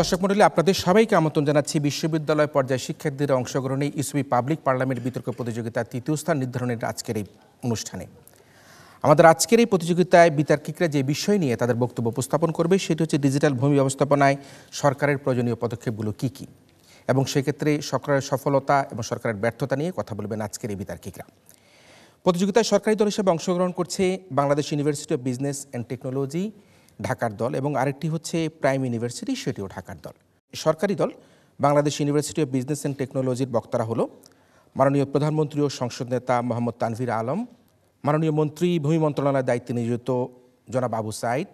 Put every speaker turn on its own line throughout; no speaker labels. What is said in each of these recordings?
দর্শক মন্ডলী আপনাদের সবাইকে আমন্ত্রণ জানাচ্ছি বিশ্ববিদ্যালয় পর্যায়ে শিক্ষার্থীদের অংশগ্রহণে ইসবি পাবলিক পার্লামেন্ট বিতর্ক প্রতিযোগিতার তৃতীয় স্থান নির্ধারণের আজকের এই অনুষ্ঠানে আমাদের আজকের এই প্রতিযোগিতায় বিতার্কিকরা যে বিষয় নিয়ে তাদের বক্তব্য উপস্থাপন করবে সেটি হচ্ছে ডিজিটাল ভূমি ব্যবস্থাপনায় সরকারের প্রয়োজনীয় পদক্ষেপগুলো কী কী এবং সেক্ষেত্রে সরকারের সফলতা এবং সরকারের ব্যর্থতা নিয়ে কথা বলবেন আজকের এই বিতার্কিকরা প্রতিযোগিতায় সরকারি দল হিসেবে অংশগ্রহণ করছে Bangladesh University of Business and Technology ঢাকার দল এবং আরেকটি হচ্ছে প্রাইম ইউনিভার্সিটি সেটিও ঢাকার দল সরকারি দল Bangladesh University of Business and টেকনোলজির বক্তারা হলো মাননীয় প্রধানমন্ত্রী ও সংসদ নেতা মোহাম্মদ তানভীর আলম মাননীয় মন্ত্রী ভূমি মন্ত্রণালয়ের দায়িত্বে নিয়োজিত জনাব আবু সাইদ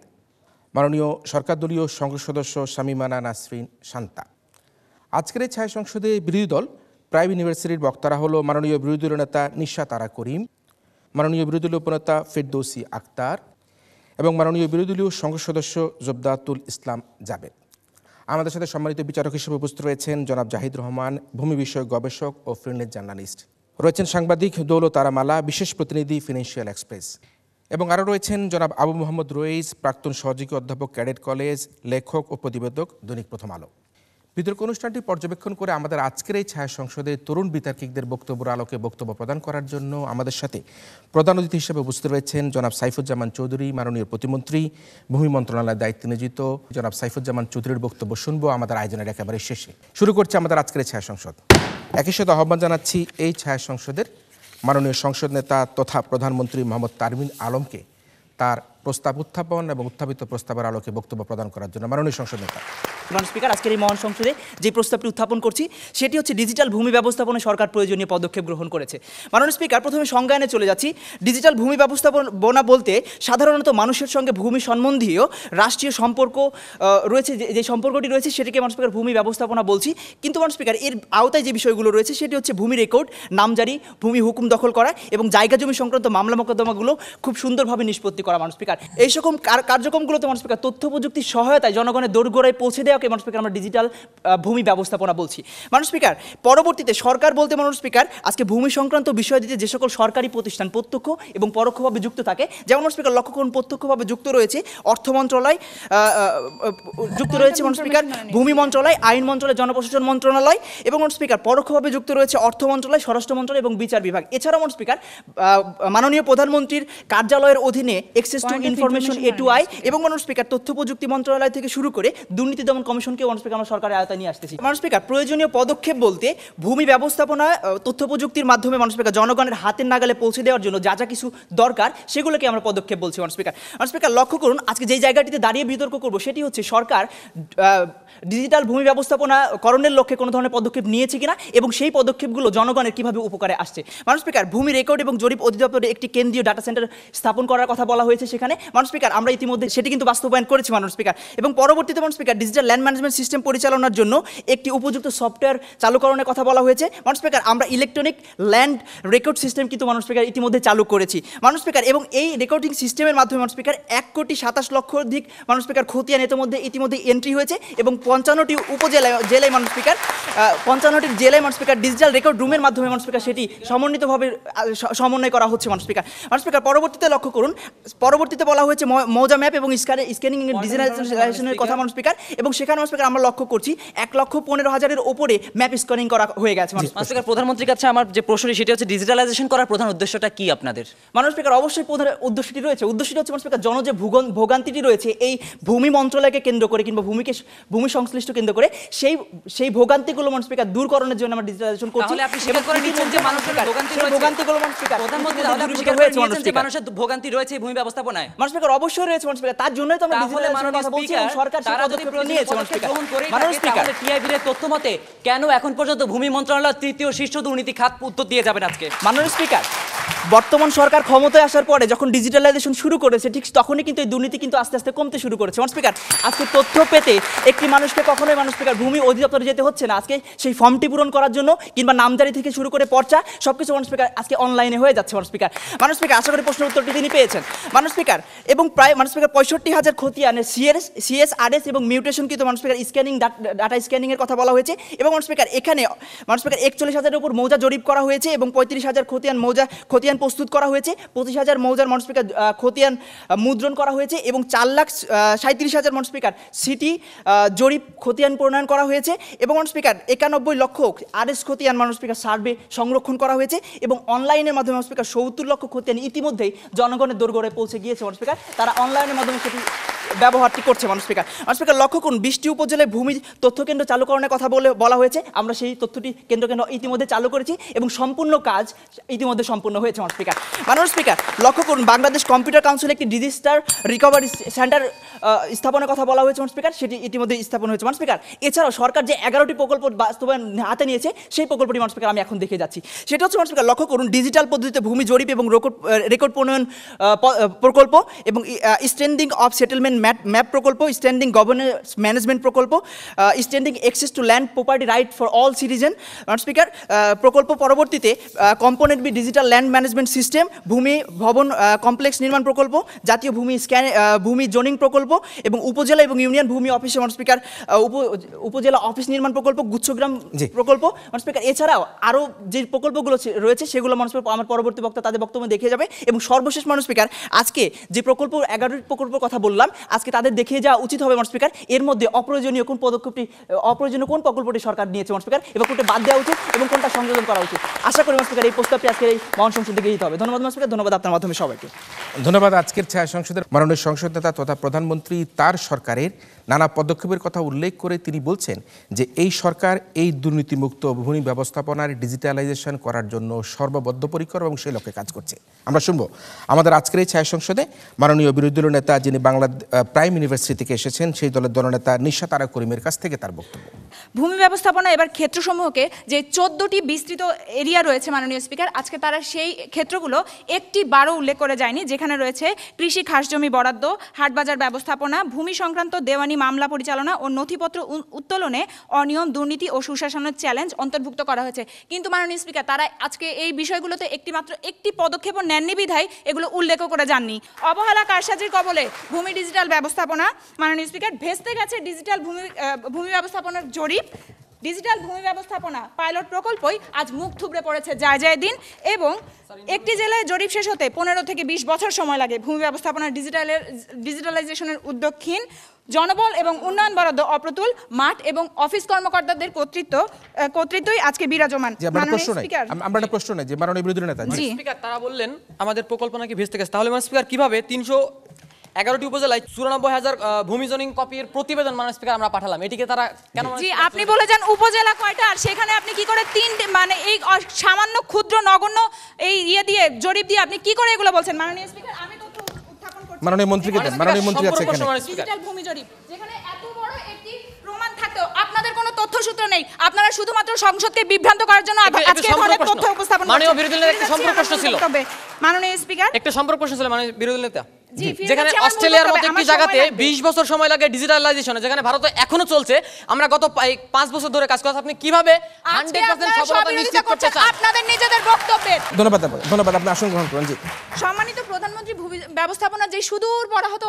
মাননীয় সরকার দলীয় সংসদ সদস্য শামিমানা নাসরিন শান্তা আজকের এই ছায় সংসদে বিরোধী দল প্রাইম ইউনিভার্সিটির বক্তারা হলো মাননীয় বিরোধী দলীয় নেতা নিশা তারা করিম মাননীয় বিরোধী দলীয় উপনেতা ফেরদৌসি আক্তার এবং মাননীয় বিরোধী দলীয় সংসদ সদস্য জবদাতুল ইসলাম জাবেদ আমাদের সাথে সম্মানিত বিচারক হিসেবে উপস্থিত রয়েছেন জনাব জাহিদ রহমান ভূমি বিষয়ক গবেষক ও ফ্রিনেস জার্নালিস্ট রয়েছেন সাংবাদিক দৌলত তারামালা বিশেষ প্রতিনিধি ফিনান্সিয়াল এক্সপ্রেস এবং আরও রয়েছেন জনাব আবু মোহাম্মদ রয়েস প্রাক্তন সহযোগী অধ্যাপক ক্যাডেট কলেজ লেখক ও প্রতিবেদক দৈনিক প্রথম আলো বিতর্ক অনুষ্ঠানটি পর্যবেক্ষণ করে আমাদের আজকের এই ছায়া সংসদে তরুণ বিতার্কিকদের বক্তব্যের আলোকে বক্তব্য প্রদান করার জন্য আমাদের সাথে প্রধান অতিথি হিসেবে উপস্থিত রয়েছেন জনাব সাইফুজ্জামান চৌধুরী মাননীয় প্রতিমন্ত্রী ভূমি মন্ত্রণালয়ের দায়িত্বে নিয়োজিত জনাব সাইফুজ্জামান চৌধুরীর বক্তব্য শুনবো আমাদের আয়োজনের একেবারে শেষে শুরু করছে আমাদের আজকের এই ছায়া সংসদ একই সাথে আহ্বান জানাচ্ছি এই ছায়া সংসদের মাননীয় সংসদ নেতা তথা প্রধানমন্ত্রী মোহাম্মদ তারমিন আলমকে তার প্রস্তাব উত্থাপন এবং উত্থাপিত প্রস্তাবের আলোকে বক্তব্য প্রদান করার জন্য মাননীয় সংসদ নেতা
স্পিকার আজকের এই মহান সংসদে যে প্রস্তাবটি উত্থাপন করছি সেটি হচ্ছে ডিজিটাল ভূমি ব্যবস্থাপনে সরকার প্রয়োজনীয় পদক্ষেপ গ্রহণ করেছে মাননীয় স্পিকার প্রথমে সংজ্ঞায়নে চলে যাচ্ছি ডিজিটাল ভূমি ব্যবস্থাপনা বলতে সাধারণত মানুষের সঙ্গে ভূমি সম্বন্ধীয় রাষ্ট্রীয় সম্পর্ক রয়েছে যে সম্পর্কটি রয়েছে সেটিকে মানুষ স্পিকার ভূমি ব্যবস্থাপনা বলছি কিন্তু মানুষ স্পিকার এর আওতায় যে বিষয়গুলো রয়েছে সেটি হচ্ছে ভূমি রেকর্ড নামজারি ভূমি হুকুম দখল করা এবং জায়গা জমি সংক্রান্ত মামলা মোকদ্দমাগুলো খুব সুন্দরভাবে নিষ্পত্তি করা মানুষ স্পিকার এই সকম কার্যক্রমগুলোতে মানুষ স্পিকার তথ্য প্রযুক্তির সহায়তায় জনগণের দোরগোড়ায় পৌঁছে দেওয়াকে মানুষ স্পিকার আমরা ডিজিটাল ভূমি ব্যবস্থাপনা বলছি মানুষ স্পিকার পরবর্তীতে সরকার বলতে মানুষ স্পিকার আজকে ভূমি সংক্রান্ত বিষয় দিতে যে সকল সরকারি প্রতিষ্ঠান প্রত্যক্ষ এবং পরোক্ষভাবে যুক্ত থাকে যেমন মানুষ স্পিকার লক্ষ্য করুন প্রত্যক্ষভাবে যুক্ত রয়েছে অর্থ মন্ত্রণালয় যুক্ত রয়েছে মানুষ স্পিকার ভূমি মন্ত্রণালয় আইন মন্ত্রণালয় জনপ্রশাসন মন্ত্রণালয় এবং মানুষ স্পিকার পরোক্ষভাবে যুক্ত রয়েছে অর্থ মন্ত্রণালয় স্বরাষ্ট্র মন্ত্রণালয় এবং বিচার বিভাগ এছাড়াও মানুষ স্পিকার মাননীয় প্রধানমন্ত্রীর কার্যালয়ের অধীনে access to information A to I এবং মানুষ স্পিকার তথ্য প্রযুক্তি মন্ত্রণালয় থেকে শুরু করে দুর্নীতি দমন কমিশনকে মানুষ স্পিকার আমরা সরকারের আয়তায় নিয়ে আসতেছি মানুষ স্পিকার প্রয়োজনীয় পদক্ষেপ বলতে ভূমি ব্যবস্থাপনা তথ্য প্রযুক্তির মাধ্যমে মানুষ স্পিকার জনগণের হাতের নাগালে পৌঁছে দেওয়ার জন্য যা যা কিছু দরকার সেগুলোকে আমরা পদক্ষেপ বলছি মানুষ স্পিকার মানুষ স্পিকার লক্ষ্য করুন আজকে যেই জায়গাটিতে দাঁড়িয়ে বিতর্ক করবো সেটি হচ্ছে সরকার ডিজিটাল ভূমি ব্যবস্থাপনা করণের লক্ষ্যে কোনো ধরনের পদক্ষেপ নিয়েছে কিনা এবং সেই পদক্ষেপগুলো জনগণের কিভাবে উপকারে আসছে মানুষ স্পিকার ভূমি রেকর্ড এবং জরিপ অধিদপ্তরে একটি কেন্দ্রীয় ডাটা সেন্টার স্থাপন করার কথা বলা হয়েছে সেখানে এখানে মানুষ স্পিকার আমরা ইতিমধ্যে সেটি কিন্তু বাস্তবায়ন করেছি মানুষ স্পিকার এবং পরবর্তীতে মানুষ speaker digital land management system পরিচালনার জন্য একটি উপযুক্ত সফটওয়্যার চালু করানোর কথা বলা হয়েছে মানুষ স্পিকার আমরা ইলেকট্রনিক ল্যান্ড রেকর্ড সিস্টেম কিন্তু মানুষ স্পিকার ইতিমধ্যে চালু করেছি মানুষ স্পিকার এবং এই রেকর্ডিং সিস্টেমের মাধ্যমে মানুষ স্পিকার এক কোটি সাতাশ লক্ষ অধিক মানুষ স্পিকার খতিয়ান ইতিমধ্যে ইতিমধ্যে এন্ট্রি হয়েছে এবং পঞ্চান্নটি উপজেলায় জেলায় মানুষ স্পিকার পঞ্চান্নটি জেলায় মানুষ স্পিকার ডিজিটাল রেকর্ড রুমের মাধ্যমে মানুষ স্পিকার সেটি সমন্বিতভাবে সমন্বয় করা হচ্ছে মানুষ স্পিকার মানুষ স্পিকার পরবর্তীতে লক্ষ্য করুন পরবর্তী পরবর্তীতে বলা হয়েছে মৌজা ম্যাপ এবং স্ক্যানিং ডিজিটালাইজেশনের কথা মানুষ স্পিকার এবং সেখানে মানুষ স্পিকার আমরা লক্ষ্য করছি এক লক্ষ পনেরো হাজারের ওপরে ম্যাপ স্ক্যানিং করা হয়ে গেছে মানুষ স্পিকার প্রধানমন্ত্রীর কাছে আমার যে প্রশ্নটি সেটি হচ্ছে ডিজিটালাইজেশন করার প্রধান উদ্দেশ্যটা কি আপনাদের মানুষ স্পিকার অবশ্যই প্রধান উদ্দেশ্যটি রয়েছে উদ্দেশ্যটি হচ্ছে মানুষ স্পিকার জন যে ভোগান্তিটি রয়েছে এই ভূমি মন্ত্রণালয়কে কেন্দ্র করে কিংবা ভূমিকে ভূমি সংশ্লিষ্ট কেন্দ্র করে সেই সেই ভোগান্তিগুলো মানুষ স্পিকার দূরকরণের জন্য আমরা ডিজিটালাইজেশন করছি আপনি স্বীকার করে নিচ্ছেন যে মানুষের ভোগান্তিগুলো মানুষ
ভোগান্তি রয়েছে ভূমি ব্যবস্থাপনায় হ্যাঁ। মানুষ স্পিকার
অবশ্যই রয়েছে মানুষ স্পিকার তার জন্যই তো আমরা ডিজিটাল বলছি সরকার নিয়েছে মানুষ স্পিকার মানুষ স্পিকার
তথ্য মতে কেন এখন পর্যন্ত ভূমি মন্ত্রণালয় তৃতীয় শীর্ষ দুর্নীতি খাত উত্তর দিয়ে যাবেন
আজকে মানুষ স্পিকার বর্তমান সরকার ক্ষমতায় আসার পরে যখন ডিজিটালাইজেশন শুরু করেছে ঠিক তখনই কিন্তু এই দুর্নীতি কিন্তু আস্তে আস্তে কমতে শুরু করেছে মানুষ স্পিকার আজকে তথ্য পেতে একটি মানুষকে কখনোই মানুষ স্পিকার ভূমি অধিদপ্তরে যেতে হচ্ছে না আজকে সেই ফর্মটি পূরণ করার জন্য কিংবা নামদারি থেকে শুরু করে পর্চা সব কিছু মানুষ স্পিকার আজকে অনলাইনে হয়ে যাচ্ছে মানুষ স্পিকার মানুষ স্পিকার আশা করি প্রশ্নের উত্তরটি তিনি পেয়েছেন মানুষ স্পিকার স্পিকার এবং প্রায় মানুষ স্পিকার পঁয়ষট্টি হাজার আনে সিএস সিএসআরএস এবং মিউটেশনকৃত মানুষ স্পিকার স্ক্যানিং ডাটা স্ক্যানিংয়ের কথা বলা হয়েছে এবং মানুষ স্পিকার এখানে মানুষ স্পিকার একচল্লিশ হাজারের উপর মৌজা জরিপ করা হয়েছে এবং পঁয়ত্রিশ হাজার খতিয়ান মৌজা খতিয়ান প্রস্তুত করা হয়েছে পঁচিশ হাজার মৌজার মানুষ স্পিকার খতিয়ান মুদ্রণ করা হয়েছে এবং চার লাখ সাঁত্রিশ হাজার মানুষ স্পিকার সিটি জরিপ খতিয়ান প্রণয়ন করা হয়েছে এবং মানুষ স্পিকার একানব্বই লক্ষ আরএস খতিয়ান মানুষ স্পিকার সার্ভে সংরক্ষণ করা হয়েছে এবং অনলাইনের মাধ্যমে মানুষ স্পিকার সত্তর লক্ষ খতিয়ান ইতিমধ্যেই জনগণের দোরগোড়ে পৌঁছে গিয়েছে স্পিকার তারা অনলাইনের মাধ্যমে সেটি ব্যবহারটি করছে মানুষ স্পিকার মানুষ স্পিকার লক্ষ্য করুন বৃষ্টি উপজেলায় ভূমি তথ্য কেন্দ্র চালুকরণের কথা বলে বলা হয়েছে আমরা সেই তথ্যটি কেন্দ্র কেন্দ্র ইতিমধ্যে চালু করেছি এবং সম্পূর্ণ কাজ ইতিমধ্যে সম্পূর্ণ হয়েছে মানুষ স্পিকার মানুষ স্পিকার লক্ষ্য করুন বাংলাদেশ কম্পিউটার কাউন্সিল একটি ডিজিস্টার রিকভারি সেন্টার স্থাপনের কথা বলা হয়েছে মানুষ স্পিকার সেটি ইতিমধ্যে স্থাপন হয়েছে মানুষ স্পিকার এছাড়াও সরকার যে এগারোটি প্রকল্প বাস্তবায়ন হাতে নিয়েছে সেই প্রকল্পটি মানুষ স্পিকার আমি এখন দেখে যাচ্ছি সেটা হচ্ছে মানুষ স্পিকার লক্ষ্য করুন ডিজিটাল পদ্ধতিতে ভূমি জরিপ এবং রেকর্ড প্রণয়ন প্রকল্প এবং standing of settlement map map প্রকল্প স্ট্যান্ডিং গভর্নেন্স ম্যানেজমেন্ট প্রকল্প standing access to land property right for all citizen not speaker প্রকল্প পরবর্তীতে component B digital land management system ভূমি ভবন কমপ্লেক্স নির্মাণ প্রকল্প জাতীয় ভূমি স্ক্যান ভূমি জোনিং প্রকল্প এবং উপজেলা এবং ইউনিয়ন ভূমি অফিস নট স্পিকার উপজেলা অফিস নির্মাণ প্রকল্প গুচ্ছগ্রাম প্রকল্প নট স্পিকার এছাড়াও আরও যে প্রকল্পগুলো রয়েছে সেগুলো মানুষ আমার পরবর্তী বক্তা তাদের বক্তব্য দেখে যাবে এবং সর্বশেষ মানুষ স্পিকার আজকে যে প্রকল্প এগারোটি প্রকল্পের কথা বললাম আজকে তাদের দেখিয়ে যাওয়া উচিত হবে মন স্পিকার এর মধ্যে অপ্রয়োজনীয় কোন পদক্ষেপটি অপ্রয়োজনীয় কোন প্রকল্পটি সরকার নিয়েছে মন স্পিকার এবং কোনটা বাদ দেওয়া উচিত এবং কোনটা সংযোজন করা উচিত আশা করি মন স্পিকার এই প্রস্তাবটি আজকে এই মহান সংসদে গৃহীত হবে ধন্যবাদ মন স্পিকার ধন্যবাদ আপনার মাধ্যমে সবাইকে
ধন্যবাদ আজকের ছায়া সংসদের মাননীয় সংসদ নেতা তথা প্রধানমন্ত্রী তার সরকারের নানা পদক্ষেপের কথা উল্লেখ করে তিনি বলছেন যে এই সরকার এই দুর্নীতিমুক্ত ভূমি ব্যবস্থাপনার ডিজিটালাইজেশন করার জন্য সর্ববদ্ধপরিকর এবং সেই লক্ষ্যে কাজ করছে আমরা শুনবো আমাদের আজকের এই ছায়া সংসদে মাননীয় বিরোধী দলীয় নেতা যিনি বাংলা প্রাইম ইউনিভার্সিটি থেকে এসেছেন সেই দলের দলনেতা নিশা তারা করিমের কাছ থেকে তার বক্তব্য
ভূমি ব্যবস্থাপনা এবার ক্ষেত্রসমূহকে যে চোদ্দটি বিস্তৃত এরিয়া রয়েছে মাননীয় স্পিকার আজকে তারা সেই ক্ষেত্রগুলো একটি বারও উল্লেখ করে যায়নি যেখানে রয়েছে কৃষি খাসজমি বরাদ্দ হাটবাজার ব্যবস্থাপনা ভূমি সংক্রান্ত দেওয়ানি মামলা পরিচালনা ও নথিপত্র উত্তোলনে অনিয়ম দুর্নীতি ও সুশাসনের চ্যালেঞ্জ অন্তর্ভুক্ত করা হয়েছে কিন্তু মাননীয় স্পিকার তারা আজকে এই বিষয়গুলোতে একটি মাত্র একটি পদক্ষেপ নেননি বিধায় এগুলো উল্লেখ করে যাননি অবহেলা কারসাজির কবলে ভূমি ডিজিটাল ব্যবস্থাপনা মাননীয় স্পিকার ভেস্তে গেছে ডিজিটাল ভূমি ভূমি ব্যবস্থাপনার জরিপ ডিজিটাল ভূমি ব্যবস্থাপনা পাইলট প্রকল্পই আজ মুখ থুবড়ে পড়েছে যায় যায় দিন এবং একটি জেলায় জরিপ শেষ হতে পনেরো থেকে বিশ বছর সময় লাগে ভূমি ব্যবস্থাপনা ডিজিটালের ডিজিটালাইজেশনের উদ্যোগহীন জনবল এবং উন্নয়ন বরাদ্দ অপ্রতুল মাঠ এবং অফিস কর্মকর্তাদের কর্তৃত্ব কর্তৃত্বই আজকে বিরাজমান
আমরা একটা প্রশ্ন নেই যে মাননীয় বিরোধী নেতা
স্পিকার তারা বললেন আমাদের প্রকল্প নাকি ভেস্তে গেছে তাহলে মানে স্পিকার কিভাবে তিনশো এগারোটি উপজেলায় চুরানব্বই হাজার ভূমি জনিং কপির প্রতিবেদন মানে স্পিকার আমরা পাঠালাম এটিকে তারা কেন জি আপনি বলে যান
উপজেলা কয়টা আর সেখানে আপনি কি করে তিন মানে এই সামান্য ক্ষুদ্র নগণ্য এই ইয়ে দিয়ে জরিপ দিয়ে আপনি কি করে এগুলো বলছেন মাননীয় স্পিকার আমি তো মাননীয়
মন্ত্রীকে
দেন মাননীয় মন্ত্রী আছে এখানে ডিজিটাল
ভূমি জরিপ যেখানে এত বড় একটি প্রমাণ থাকতো আপনাদের কোনো তথ্যসূত্র নেই আপনারা শুধুমাত্র সংসদকে বিভ্রান্ত করার জন্য আজকে ধরনের তথ্য উপস্থাপন মাননীয় বিরোধী নেতা একটা সম্পর্ক প্রশ্ন ছিল তবে মাননীয় স্পিকার একটা সম্পর্ক প্রশ্ন ছিল মাননীয় বিরোধী নেতা যেখানে অস্ট্রেলিয়ার মতো একটি জায়গাতে
বিশ বছর সময় লাগে ডিজিটালাইজেশনে যেখানে ভারত এখনো চলছে আমরা গত
পাঁচ বছর ধরে কাজ করছি আপনি কিভাবে সম্মানিত প্রধানমন্ত্রী ভূমি ব্যবস্থাপনা যে সুদূর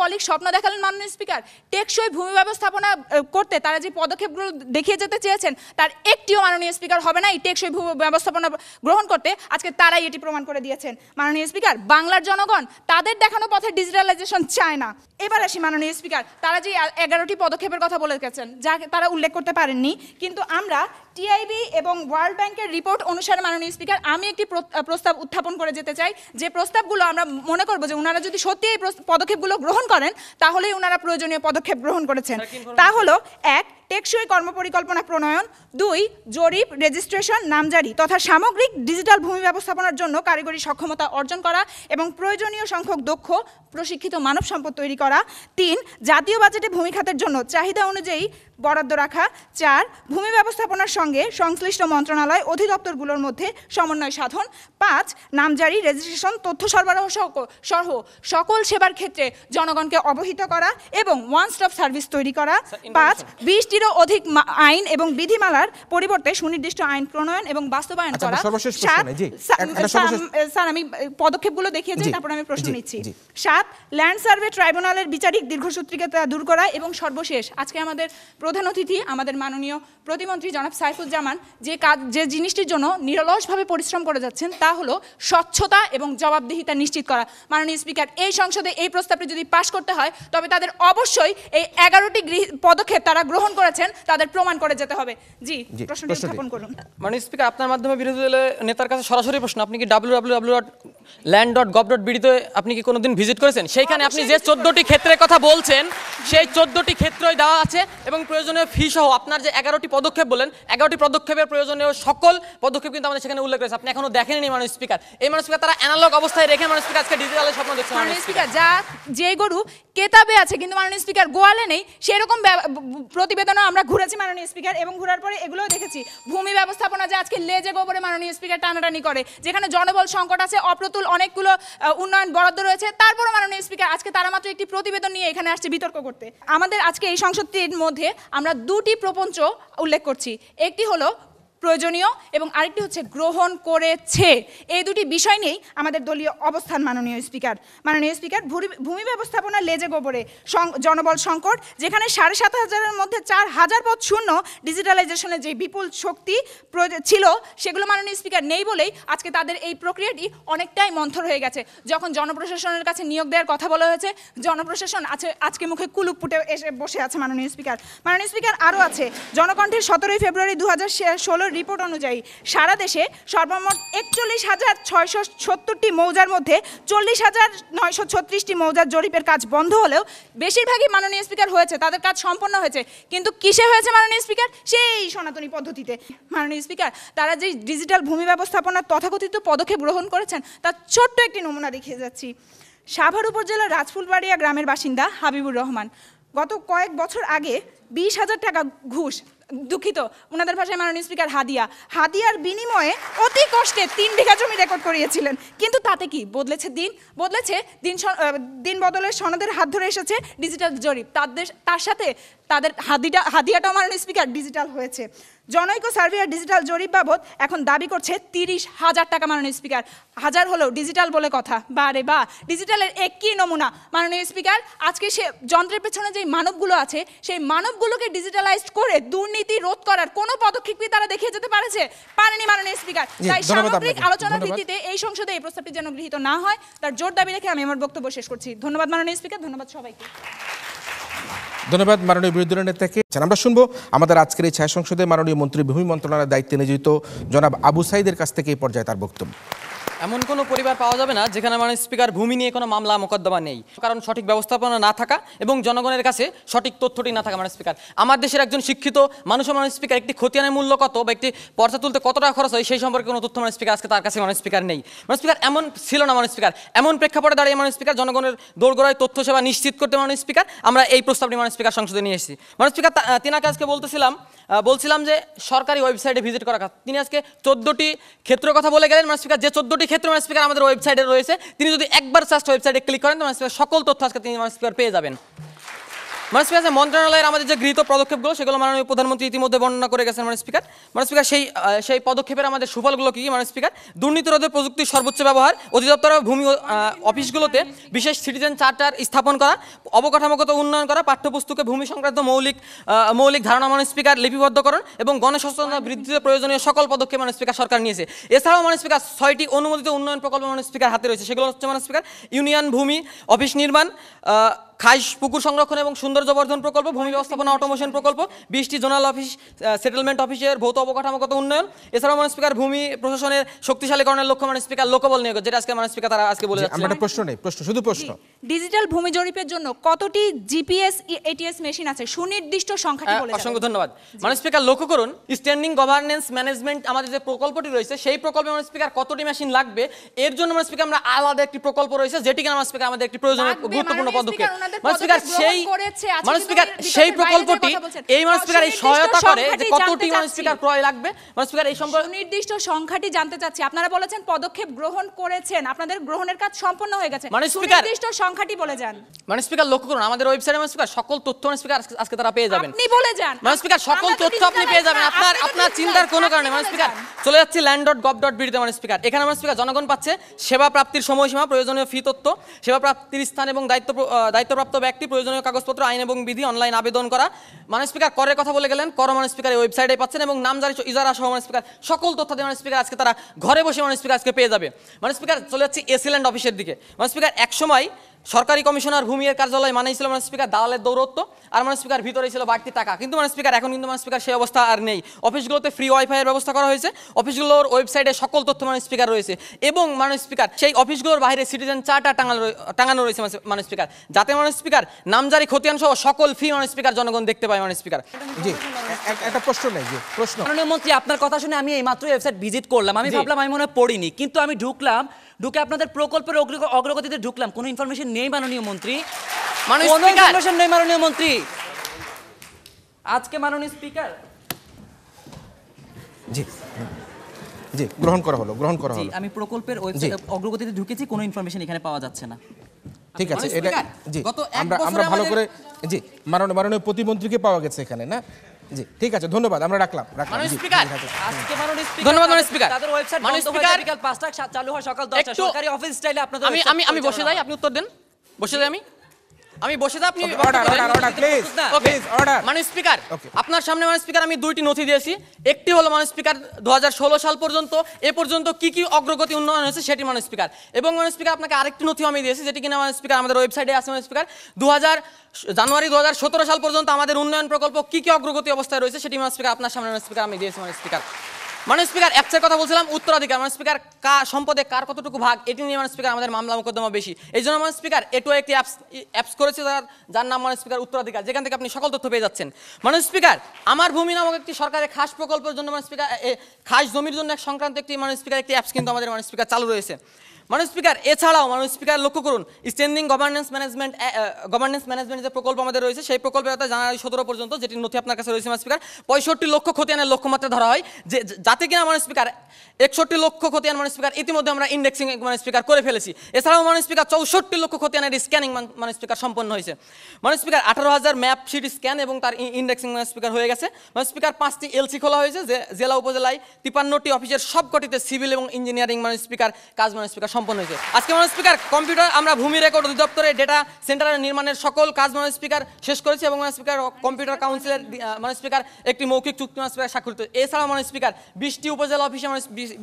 অলিক স্বপ্ন দেখালেন মাননীয় স্পিকার টেকসই ভূমি ব্যবস্থাপনা করতে তারা যে পদক্ষেপগুলো দেখিয়ে যেতে চেয়েছেন তার একটিও মাননীয় স্পিকার হবে না এই টেকসই ভূমি ব্যবস্থাপনা গ্রহণ করতে আজকে তারাই এটি প্রমাণ করে দিয়েছেন মাননীয় স্পিকার বাংলার জনগণ তাদের দেখানো পথে ডিজিটাল ডিজিটালাইজেশন চায় না এবার আসি মাননীয় স্পিকার তারা যে এগারোটি পদক্ষেপের কথা বলে গেছেন যা তারা উল্লেখ করতে পারেননি কিন্তু আমরা টিআইবি এবং ওয়ার্ল্ড ব্যাংকের রিপোর্ট অনুসারে মাননীয় স্পিকার আমি একটি প্রস্তাব উত্থাপন করে যেতে চাই যে প্রস্তাবগুলো আমরা মনে করবো যে ওনারা যদি সত্যি এই পদক্ষেপগুলো গ্রহণ করেন তাহলেই ওনারা প্রয়োজনীয় পদক্ষেপ গ্রহণ করেছেন তা হলো এক টেকসই কর্মপরিকল্পনা প্রণয়ন দুই জরিপ রেজিস্ট্রেশন নামজারি তথা সামগ্রিক ডিজিটাল ভূমি ব্যবস্থাপনার জন্য কারিগরি সক্ষমতা অর্জন করা এবং প্রয়োজনীয় সংখ্যক দক্ষ প্রশিক্ষিত মানব সম্পদ তৈরি করা তিন জাতীয় বাজেটে ভূমিখাতের জন্য চাহিদা অনুযায়ী বরাদ্দ রাখা চার ভূমি ব্যবস্থাপনার সঙ্গে সংশ্লিষ্ট মন্ত্রণালয় অধিদপ্তরগুলোর মধ্যে সমন্বয় সাধন পাঁচ নামজারি রেজিস্ট্রেশন তথ্য সরবরাহ সহ সকল সেবার ক্ষেত্রে জনগণকে অবহিত করা এবং ওয়ান স্টপ সার্ভিস তৈরি করা পাঁচ বিশটিরও অধিক আইন এবং বিধিমালার পরিবর্তে সুনির্দিষ্ট আইন প্রণয়ন এবং বাস্তবায়ন আচ্ছা, করা স্যার আমি পদক্ষেপগুলো দেখিয়েছি তারপর আমি প্রশ্ন নিচ্ছি সাত ল্যান্ড সার্ভে ট্রাইব্যুনালের বিচারিক দীর্ঘসূত্রিকতা দূর করা এবং সর্বশেষ আজকে আমাদের প্রধান অতিথি আমাদের মাননীয় প্রতিমন্ত্রী জনাব সাইফুজ্জামান যে কাজ যে জিনিসটির জন্য নিরলসভাবে পরিশ্রম করে যাচ্ছেন তা হলো স্বচ্ছতা এবং জবাবদিহিতা নিশ্চিত করা মাননীয় স্পিকার এই সংসদে এই প্রস্তাবটি যদি পাশ করতে হয় তবে তাদের অবশ্যই এই এগারোটি পদক্ষেপ তারা গ্রহণ করেছেন তাদের প্রমাণ করে যেতে হবে জি প্রশ্ন করুন
মাননীয় স্পিকার আপনার মাধ্যমে বিরোধী দলের নেতার কাছে সরাসরি প্রশ্ন আপনি কি W W W dot land dot gov dot বিডিতে আপনি কি কোনোদিন ভিজিট করেছেন সেইখানে আপনি যে চোদ্দটি ক্ষেত্রের কথা বলছেন সেই চোদ্দটি ক্ষেত্রই দেওয়া আছে এবং প্রয়োজনীয় ফি সহ আপনার যে এগারোটি পদক্ষেপ বলেন এগারোটি পদক্ষেপের প্রয়োজনীয় সকল পদক্ষেপ কিন্তু আমাদের সেখানে উল্লেখ রয়েছে আপনি এখনো দেখেননি মানুষ
স্পিকার এই মানুষ স্পিকার তারা অ্যানালগ অবস্থায় রেখে মানুষ স্পিকার আজকে ডিজিটালে স্বপ্ন দেখছে মানুষ স্পিকার যা যে গরু কেতাবে আছে কিন্তু মাননীয় স্পিকার গোয়ালে নেই সেরকম প্রতিবেদনও আমরা ঘুরেছি মাননীয় স্পিকার এবং ঘোরার পরে এগুলোও দেখেছি ভূমি ব্যবস্থাপনা যে আজকে লেজে গোবরে মাননীয় স্পিকার টানাটানি করে যেখানে জনবল সংকট আছে অপ্রতুল অনেকগুলো উন্নয়ন বরাদ্দ রয়েছে তারপরও মাননীয় স্পিকার আজকে তারা মাত্র একটি প্রতিবেদন নিয়ে এখানে আসছে বিতর্ক করতে আমাদের আজকে এই সংসদটির মধ্যে আমরা দুটি প্রপঞ্চ উল্লেখ করছি একটি হলো প্রয়োজনীয় এবং আরেকটি হচ্ছে গ্রহণ করেছে এই দুটি বিষয় নিয়েই আমাদের দলীয় অবস্থান মাননীয় স্পিকার মাননীয় স্পিকার ভূমি ব্যবস্থাপনা লেজে গোবরে জনবল সংকট যেখানে সাড়ে সাত হাজারের মধ্যে চার হাজার পথ শূন্য ডিজিটালাইজেশনের যে বিপুল শক্তি ছিল সেগুলো মাননীয় স্পিকার নেই বলেই আজকে তাদের এই প্রক্রিয়াটি অনেকটাই মন্থর হয়ে গেছে যখন জনপ্রশাসনের কাছে নিয়োগ দেওয়ার কথা বলা হয়েছে জনপ্রশাসন আছে আজকে মুখে কুলুক ফুটে এসে বসে আছে মাননীয় স্পিকার মাননীয় স্পিকার আরও আছে জনকণ্ঠের সতেরোই ফেব্রুয়ারি দু হাজার ব্যুরোর রিপোর্ট অনুযায়ী সারা দেশে সর্বমোট একচল্লিশ হাজার ছয়শো সত্তরটি মৌজার মধ্যে চল্লিশ হাজার নয়শো ছত্রিশটি মৌজার জরিপের কাজ বন্ধ হলেও বেশিরভাগই মাননীয় স্পিকার হয়েছে তাদের কাজ সম্পন্ন হয়েছে কিন্তু কিসে হয়েছে মাননীয় স্পিকার সেই সনাতনী পদ্ধতিতে মাননীয় স্পিকার তারা যে ডিজিটাল ভূমি ব্যবস্থাপনার তথাকথিত পদক্ষেপ গ্রহণ করেছেন তার ছোট্ট একটি নমুনা দেখিয়ে যাচ্ছি সাভার উপজেলার রাজফুলবাড়িয়া গ্রামের বাসিন্দা হাবিবুর রহমান গত কয়েক বছর আগে বিশ হাজার টাকা ঘুষ দুঃখিত ওনাদের ভাষায় মাননীয় স্পিকার হাদিয়া হাদিয়ার বিনিময়ে অতি কষ্টে তিন বিঘা জমি রেকর্ড করিয়েছিলেন কিন্তু তাতে কি বদলেছে দিন বদলেছে দিন দিন বদলের সনদের হাত ধরে এসেছে ডিজিটাল জরিপ তাদের তার সাথে তাদের হাদিটা হাদিয়াটা মাননীয় স্পিকার ডিজিটাল হয়েছে জনৈক সার্ভেয়ার ডিজিটাল জরিপ বাবদ এখন দাবি করছে তিরিশ হাজার টাকা মাননীয় স্পিকার হাজার হলেও ডিজিটাল বলে কথা বা রে বা ডিজিটালের একই নমুনা মাননীয় স্পিকার আজকে সে যন্ত্রের পেছনে যে মানবগুলো আছে সেই মানবগুলোকে ডিজিটালাইজড করে দুর্নীতি রোধ করার কোনো পদক্ষেপ কি তারা দেখিয়ে যেতে পারেছে পারেনি মাননীয় স্পিকার তাই সামগ্রিক আলোচনার ভিত্তিতে এই সংসদে এই প্রস্তাবটি যেন গৃহীত না হয় তার জোর দাবি রেখে আমি আমার বক্তব্য শেষ করছি ধন্যবাদ মাননীয় স্পিকার ধন্যবাদ সবাইকে
ধন্যবাদ মাননীয় বিরোধী দলের নেতাকে আমরা শুনবো আমাদের আজকের এই ছায়া সংসদে মাননীয় মন্ত্রী ভূমি মন্ত্রণালয়ের দায়িত্বে নিয়োজিত জনাব আবু সাইদের কাছ থেকে এই পর্যায়ে তার বক্তব্য
এমন কোনো পরিবার পাওয়া যাবে না যেখানে মানে স্পিকার ভূমি নিয়ে কোনো মামলা মোকদ্দমা নেই কারণ সঠিক ব্যবস্থাপনা না থাকা এবং জনগণের কাছে সঠিক তথ্যটি না থাকা মানে স্পিকার আমার দেশের একজন শিক্ষিত মানুষ মানে স্পিকার একটি খতিয়ানের মূল্য কত বা একটি পর্চা তুলতে কত টাকা খরচ হয় সেই সম্পর্কে কোনো তথ্য মানে স্পিকার আজকে তার কাছে মানে স্পিকার নেই মানে স্পিকার এমন ছিল না মানে স্পিকার এমন প্রেক্ষাপটে দাঁড়িয়ে মানে স্পিকার জনগণের দোরগোড়ায় তথ্য সেবা নিশ্চিত করতে মানে স্পিকার আমরা এই প্রস্তাবটি মানে স্পিকার সংসদে নিয়ে এসেছি মানে স্পিকার তিনাকে আজকে বলতেছিলাম বলছিলাম যে সরকারি ওয়েবসাইটে ভিজিট করা তিনি আজকে চোদ্দোটি ক্ষেত্র কথা বলে গেলেন মানে স্পিকার যে চোদ্দোটি ক্ষেত্র মানে স্পিকার আমাদের ওয়েবসাইটে রয়েছে তিনি যদি একবার সার্চ ওয়েবসাইটে ক্লিক করেন তো মানে স্পিকার সকল তথ্য আজকে তিনি মানে স্পিকার পেয়ে যাবেন মানে স্পিকার মন্ত্রণালয়ের আমাদের যে গৃহীত পদক্ষেপগুলো সেগুলো মাননীয় প্রধানমন্ত্রী ইতিমধ্যে বর্ণনা করে গেছেন মানে স্পিকার মানে স্পিকার সেই সেই পদক্ষেপের আমাদের সুফলগুলো কী মানে স্পিকার দুর্নীতি রোধে প্রযুক্তির সর্বোচ্চ ব্যবহার অধিদপ্তর ভূমি অফিসগুলোতে বিশেষ সিটিজেন চার্টার স্থাপন করা অবকাঠামোগত উন্নয়ন করা পাঠ্যপুস্তকে ভূমি সংক্রান্ত মৌলিক মৌলিক ধারণা মানে স্পিকার লিপিবদ্ধকরণ এবং গণসচেতনতা বৃদ্ধিতে প্রয়োজনীয় সকল পদক্ষেপ মানে স্পিকার সরকার নিয়েছে এছাড়াও মানে স্পিকার ছয়টি অনুমোদিত উন্নয়ন প্রকল্প মানে স্পিকার হাতে রয়েছে সেগুলো হচ্ছে মানে স্পিকার ইউনিয়ন ভূমি অফিস নির্মাণ খাইস পুকুর সংরক্ষণ এবং সৌন্দর্যবর্ধন প্রকল্প ভূমি ব্যবস্থাপনা অটোমেশন প্রকল্প বিশটি জোনাল অফিস সেটেলমেন্ট অফিসের ভৌত অবকাঠামোগত উন্নয়ন এছাড়াও মানে স্পিকার ভূমি প্রশাসনের শক্তিশালীকরণের লক্ষ্য মানে স্পিকার লোকবল নিয়োগ যেটা আজকে মানে স্পিকার তারা আজকে বলে যাচ্ছে
প্রশ্ন নেই প্রশ্ন শুধু প্রশ্ন
ডিজিটাল ভূমি জরিপের জন্য কতটি জিপিএস এটিএস মেশিন আছে সুনির্দিষ্ট সংখ্যাটি হ্যাঁ, বলে অসংখ্য ধন্যবাদ মানে স্পিকার
লক্ষ্য করুন স্ট্যান্ডিং গভর্নেন্স ম্যানেজমেন্ট আমাদের যে প্রকল্পটি রয়েছে সেই প্রকল্পে মানে স্পিকার কতটি মেশিন লাগবে এর জন্য মানে স্পিকার আমরা আলাদা একটি প্রকল্প রয়েছে যেটি কিনা মানে স্পিকার আমাদের একটি প্রয়োজনীয় গুরুত্বপূর্ণ পদক্ষেপ মানে স্পিকার সেই মানে স্পিকার সেই প্রকল্পটি এই মানে স্পিকার এই সহায়তা করে যে কতটি মানে স্পিকার
ক্রয় লাগবে মানে স্পিকার এই সম্পর্কে সুনির্দিষ্ট সংখ্যাটি জানতে চাচ্ছি আপনারা বলেছেন পদক্ষেপ গ্রহণ করেছেন আপনাদের গ্রহণের কাজ সম্পন্ন হয়ে গেছে মানে স্পিকার সুনির্দিষ্ট সংখ্যাটি বলে যান
মানে স্পিকার লক্ষ্য করুন আমাদের ওয়েবসাইটে মানে স্পিকার সকল তথ্য মানে স্পিকার আজকে তারা পেয়ে যাবেন আপনি
বলে যান মানে স্পিকার সকল তথ্য আপনি
পেয়ে যাবেন আপনার আপনার চিন্তার কোনো কারণে মানে স্পিকার চলে যাচ্ছে ল্যান্ড তে মানে স্পিকার এখানে মানে স্পিকার জনগণ পাচ্ছে সেবা প্রাপ্তির সময়সীমা প্রয়োজনীয় ফি তথ্য সেবা প্রাপ্তির স্থান এবং দায়িত্ব দায়িত্বপ্রাপ্ত ব্যক্তি প্রয়োজনীয় কাগজপত্র আইন এবং বিধি অনলাইন আবেদন করা মানে স্পিকার করের কথা বলে গেলেন কর মানে স্পিকার এই ওয়েবসাইটে পাচ্ছেন এবং নাম জারি ইজারা সহ মানে স্পিকার সকল তথ্য দিয়ে মানে স্পিকার আজকে তারা ঘরে বসে মানে স্পিকার আজকে পেয়ে যাবে মানে স্পিকার চলে যাচ্ছে এসিল্যান্ড অফিসের দিকে মানে স্পিকার এক সময় সরকারি কমিশনার ভূমির কার্যালয় মানে ছিল মানে স্পিকার দালালের দৌরত্ব আর মানে স্পিকার ভিতরে ছিল বাড়তি টাকা কিন্তু মানে স্পিকার এখন কিন্তু মানে স্পিকার সেই অবস্থা আর নেই অফিসগুলোতে ফ্রি ওয়াইফাইয়ের ব্যবস্থা করা হয়েছে অফিসগুলোর ওয়েবসাইটে সকল তথ্য মানে স্পিকার রয়েছে এবং মানে স্পিকার সেই অফিসগুলোর বাইরে সিটিজেন চার্টার টাঙানো টাঙানো রয়েছে মানে স্পিকার যাতে মানে স্পিকার নামজারি খতিয়ান সহ সকল ফ্রি মানে স্পিকার জনগণ দেখতে পায় মানে স্পিকার জি একটা প্রশ্ন নেই প্রশ্ন মন্ত্রী আপনার কথা শুনে আমি এই মাত্র ওয়েবসাইট ভিজিট করলাম আমি ভাবলাম আমি মনে পড়িনি কিন্তু আমি
ঢুকলাম ঢুকে আপনাদের প্রকল্পের অগ্রগতিতে ঢুকলাম কোনো ইনফরমেশন নেই মাননীয় মন্ত্রী ইনফরমেশন নেই মাননীয় মন্ত্রী আজকে মাননীয় স্পিকার
জি জি গ্রহণ করা হলো গ্রহণ করা হলো আমি
প্রকল্পের ওয়েবসাইট অগ্রগতিতে ঢুকেছি কোনো ইনফরমেশন এখানে পাওয়া যাচ্ছে না
ঠিক আছে এটা জি আমরা আমরা ভালো করে জি মাননীয় মাননীয় প্রতিমন্ত্রীকে পাওয়া গেছে এখানে না জি ঠিক আছে ধন্যবাদ আমরা রাখলাম রাখলাম আজকে
স্পিকার ওয়েবসাইট চালু সকাল সরকারি অফিস আমি আমি বসে যাই আপনি উত্তর দেন বসে যাই আমি আমি বসে আপনি অর্ডার মানে স্পিকার আপনার সামনে মানে স্পিকার আমি দুইটি নথি দিয়েছি একটি হলো মানে স্পিকার দু সাল পর্যন্ত এ পর্যন্ত কি কি অগ্রগতি উন্নয়ন হয়েছে সেটি মানে স্পিকার এবং মানে স্পিকার আপনাকে আরেকটি নথি আমি দিয়েছি যেটি কিনা মানে স্পিকার আমাদের ওয়েবসাইটে আছে মানে স্পিকার দু জানুয়ারি দু সাল পর্যন্ত আমাদের উন্নয়ন প্রকল্প কি কি অগ্রগতি অবস্থায় রয়েছে সেটি মানে স্পিকার আপনার সামনে মানে স্পিকার আমি দিয়েছি মানে স্পিকার মানে স্পিকার অ্যাপসের কথা বলছিলাম উত্তরাধিকার মানে স্পিকার কা সম্পদে কার কতটুকু ভাগ এটি নিয়ে মানে স্পিকার আমাদের মামলা মোকদ্দমা বেশি এই জন্য মানে স্পিকার এটু একটি অ্যাপস অ্যাপস করেছে যার যার নাম মানে স্পিকার উত্তরাধিকার যেখান থেকে আপনি সকল তথ্য পেয়ে যাচ্ছেন মানে স্পিকার আমার ভূমি নামক একটি সরকারের খাস প্রকল্পের জন্য মানে স্পিকার খাস জমির জন্য এক সংক্রান্ত একটি মানে স্পিকার একটি অ্যাপস কিন্তু আমাদের মানে স্পিকার চালু রয়েছে মানুষ স্পিকার এছাড়াও মানুষ স্পিকার লক্ষ্য করুন standing governance management governance management যে প্রকল্প আমাদের রয়েছে সেই প্রকল্পের কথা জানুয়ারি সতেরো পর্যন্ত যেটি নথি আপনার কাছে রয়েছে মানুষ স্পিকার পঁয়ষট্টি লক্ষ খতিয়ানের লক্ষ্যমাত্রা ধরা হয় যে যাতে কিনা মানুষ স্পিকার একষট্টি লক্ষ খতিয়ান মানুষ স্পিকার ইতিমধ্যে আমরা ইন্ডেক্সিং মানুষ স্পিকার করে ফেলেছি এছাড়াও মানুষ স্পিকার চৌষট্টি লক্ষ খতিয়ানের স্ক্যানিং মানুষ স্পিকার সম্পন্ন হয়েছে মানুষ স্পিকার আঠারো হাজার ম্যাপ শিট স্ক্যান এবং তার ইন্ডেক্সিং মানুষ স্পিকার হয়ে গেছে মানুষ স্পিকার পাঁচটি এলসি খোলা হয়েছে যে জেলা উপজেলায় তিপান্নটি অফিসের সবকটিতে সিভিল এবং ইঞ্জিনিয়ারিং মানুষ স্পিকার কাজ মানুষ স্পিকার সম্পন্ন হয়েছে আজকে মনে স্পিকার কম্পিউটার আমরা ভূমি রেকর্ড অধিদপ্তরে ডেটা সেন্টার নির্মাণের সকল কাজ মনে স্পিকার শেষ করেছি এবং মনে স্পিকার কম্পিউটার কাউন্সিলের মনে স্পিকার একটি মৌখিক চুক্তি মনে স্পিকার স্বাক্ষরিত এছাড়াও মনে স্পিকার বিশটি উপজেলা অফিসে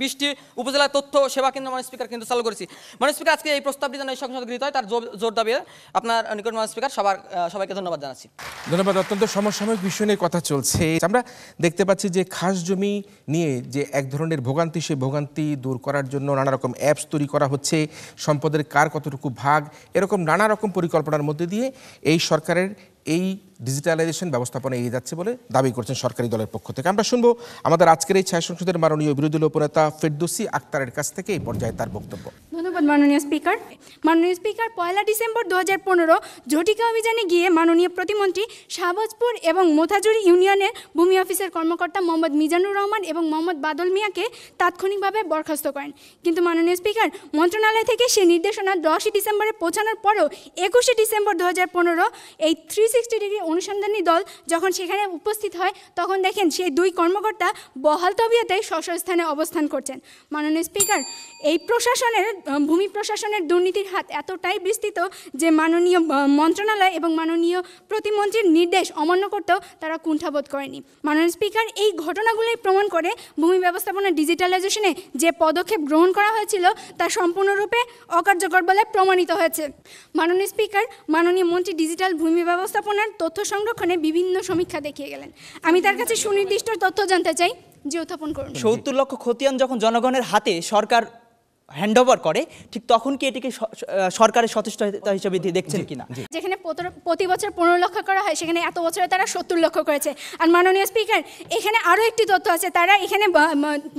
বিশটি উপজেলা তথ্য সেবা কেন্দ্র মনে স্পিকার কিন্তু চালু করেছি মনে স্পিকার আজকে এই প্রস্তাবটি যেন এই সংসদ গৃহীত হয় তার জোর দাবি আপনার নিকট মনে স্পিকার সবার সবাইকে ধন্যবাদ জানাচ্ছি
ধন্যবাদ অত্যন্ত সমসাময়িক বিষয় নিয়ে কথা চলছে আমরা দেখতে পাচ্ছি যে খাস জমি নিয়ে যে এক ধরনের ভোগান্তি সেই ভোগান্তি দূর করার জন্য নানা রকম অ্যাপস তৈরি করা করা হচ্ছে সম্পদের কার কতটুকু ভাগ এরকম নানা রকম পরিকল্পনার মধ্যে দিয়ে এই সরকারের এই ডিজিটালাইজেশন ব্যবস্থাপনা এগিয়ে যাচ্ছে বলে দাবি করছেন সরকারি দলের পক্ষ থেকে আমরা শুনবো আমাদের আজকের এই ছায় সংসদের মাননীয় বিরোধী উপনেতা ফেরদুসি আক্তারের কাছ থেকে এই পর্যায়ে তার
বক্তব্য ধন্যবাদ মাননীয় স্পিকার মাননীয় স্পিকার পয়লা ডিসেম্বর দু হাজার পনেরো ঝটিকা অভিযানে গিয়ে মাননীয় প্রতিমন্ত্রী শাহবাজপুর এবং মোথাজুরি ইউনিয়নের ভূমি অফিসের কর্মকর্তা মোহাম্মদ মিজানুর রহমান এবং মোহাম্মদ বাদল মিয়াকে তাৎক্ষণিকভাবে বরখাস্ত করেন কিন্তু মাননীয় স্পিকার মন্ত্রণালয় থেকে সেই নির্দেশনা দশই ডিসেম্বরে পৌঁছানোর পরও একুশে ডিসেম্বর দু হাজার পনেরো এই থ্রি সিক্সটি ডিগ্রি অনুসন্ধানী দল যখন সেখানে উপস্থিত হয় তখন দেখেন সেই দুই কর্মকর্তা বহাল তবিয়তে স্বস্ব স্থানে অবস্থান করছেন মাননীয় স্পিকার এই প্রশাসনের ভূমি প্রশাসনের দুর্নীতির হাত এতটাই বিস্তৃত যে মাননীয় মন্ত্রণালয় এবং মাননীয় প্রতিমন্ত্রীর নির্দেশ অমান্য করতেও তারা কুণ্ঠাবোধ করেনি মাননীয় স্পিকার এই ঘটনাগুলোই প্রমাণ করে ভূমি ব্যবস্থাপনা ডিজিটালাইজেশনে যে পদক্ষেপ গ্রহণ করা হয়েছিল তা সম্পূর্ণরূপে অকার্যকর বলে প্রমাণিত হয়েছে মাননীয় স্পিকার মাননীয় মন্ত্রী ডিজিটাল ভূমি ব্যবস্থাপনার তথ্য তথ্য সংরক্ষণে বিভিন্ন সমীক্ষা দেখিয়ে গেলেন আমি তার কাছে সুনির্দিষ্ট তথ্য জানতে চাই যে উত্থাপন করুন সত্তর
লক্ষ খতিয়ান যখন জনগণের হাতে সরকার হ্যান্ডওভার করে ঠিক তখন কি এটিকে সরকারের সচেষ্টতা হিসেবে দেখছেন কিনা
যেখানে প্রতি বছর পনেরো লক্ষ করা হয় সেখানে এত বছরে তারা সত্তর লক্ষ করেছে আর মাননীয় স্পিকার এখানে আরও একটি তথ্য আছে তারা এখানে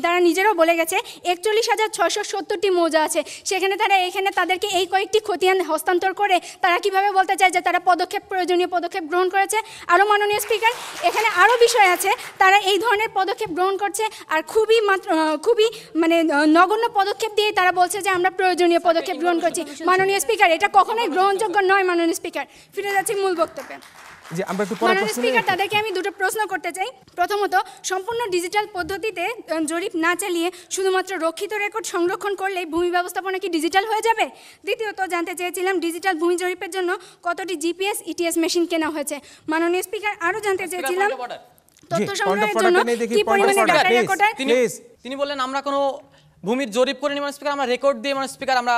তারা নিজেরাও বলে গেছে একচল্লিশ হাজার ছশো সত্তরটি মৌজা আছে সেখানে তারা এখানে তাদেরকে এই কয়েকটি খতিয়ান হস্তান্তর করে তারা কিভাবে বলতে চায় যে তারা পদক্ষেপ প্রয়োজনীয় পদক্ষেপ গ্রহণ করেছে আরও মাননীয় স্পিকার এখানে আরও বিষয় আছে তারা এই ধরনের পদক্ষেপ গ্রহণ করছে আর খুবই মাত্র খুবই মানে নগণ্য পদক্ষেপ দিয়ে তারা বলছে যে আমরা প্রয়োজনীয় পদক্ষেপ গ্রহণ করছি মাননীয় স্পিকার এটা কখনোই গ্রহণযোগ্য নয় মাননীয় স্পিকার ফিরে যাচ্ছি মূল বক্তব্যে
যে আমরা একটু মাননীয় স্পিকার
তাদেরকে আমি দুটো প্রশ্ন করতে চাই প্রথমত সম্পূর্ণ ডিজিটাল পদ্ধতিতে জরিপ না চালিয়ে শুধুমাত্র রক্ষিত রেকর্ড সংরক্ষণ করলেই ভূমি ব্যবস্থাপনা কি ডিজিটাল হয়ে যাবে দ্বিতীয়ত জানতে চেয়েছিলাম ডিজিটাল ভূমি জরিপের জন্য কতটি জিপিএস ইটিএস মেশিন কেনা হয়েছে মাননীয় স্পিকার আরও জানতে চেয়েছিলাম তথ্য সংগ্রহের জন্য কি পরিমাণে ডাটা রেকর্ডার তিনি বললেন আমরা কোনো ভূমির জরিপ করে মানে স্পিকার
আমরা রেকর্ড দিয়ে মানে স্পিকার আমরা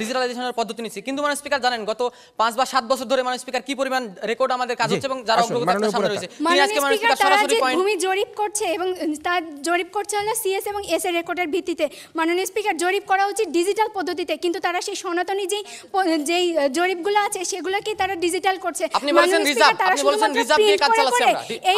ডিজিটালাইজেশনের পদ্ধতি নিচ্ছি কিন্তু মানে স্পিকার জানেন গত পাঁচ বা সাত বছর ধরে মানে স্পিকার কি পরিমাণ রেকর্ড আমাদের কাজ হচ্ছে এবং যারা অগ্রগতি সামনে রয়েছে তিনি আজকে মানে স্পিকার সরাসরি ভূমি
জরিপ করছে এবং তার জরিপ করছে হলো সিএস এবং এস এর রেকর্ডের ভিত্তিতে মাননীয় স্পিকার জরিপ করা উচিত ডিজিটাল পদ্ধতিতে কিন্তু তারা সেই সনাতনী যেই যেই জরিপগুলো আছে সেগুলোকে তারা ডিজিটাল করছে আপনি বলছেন রিজার্ভ আপনি বলছেন রিজার্ভ দিয়ে কাজ চালাচ্ছে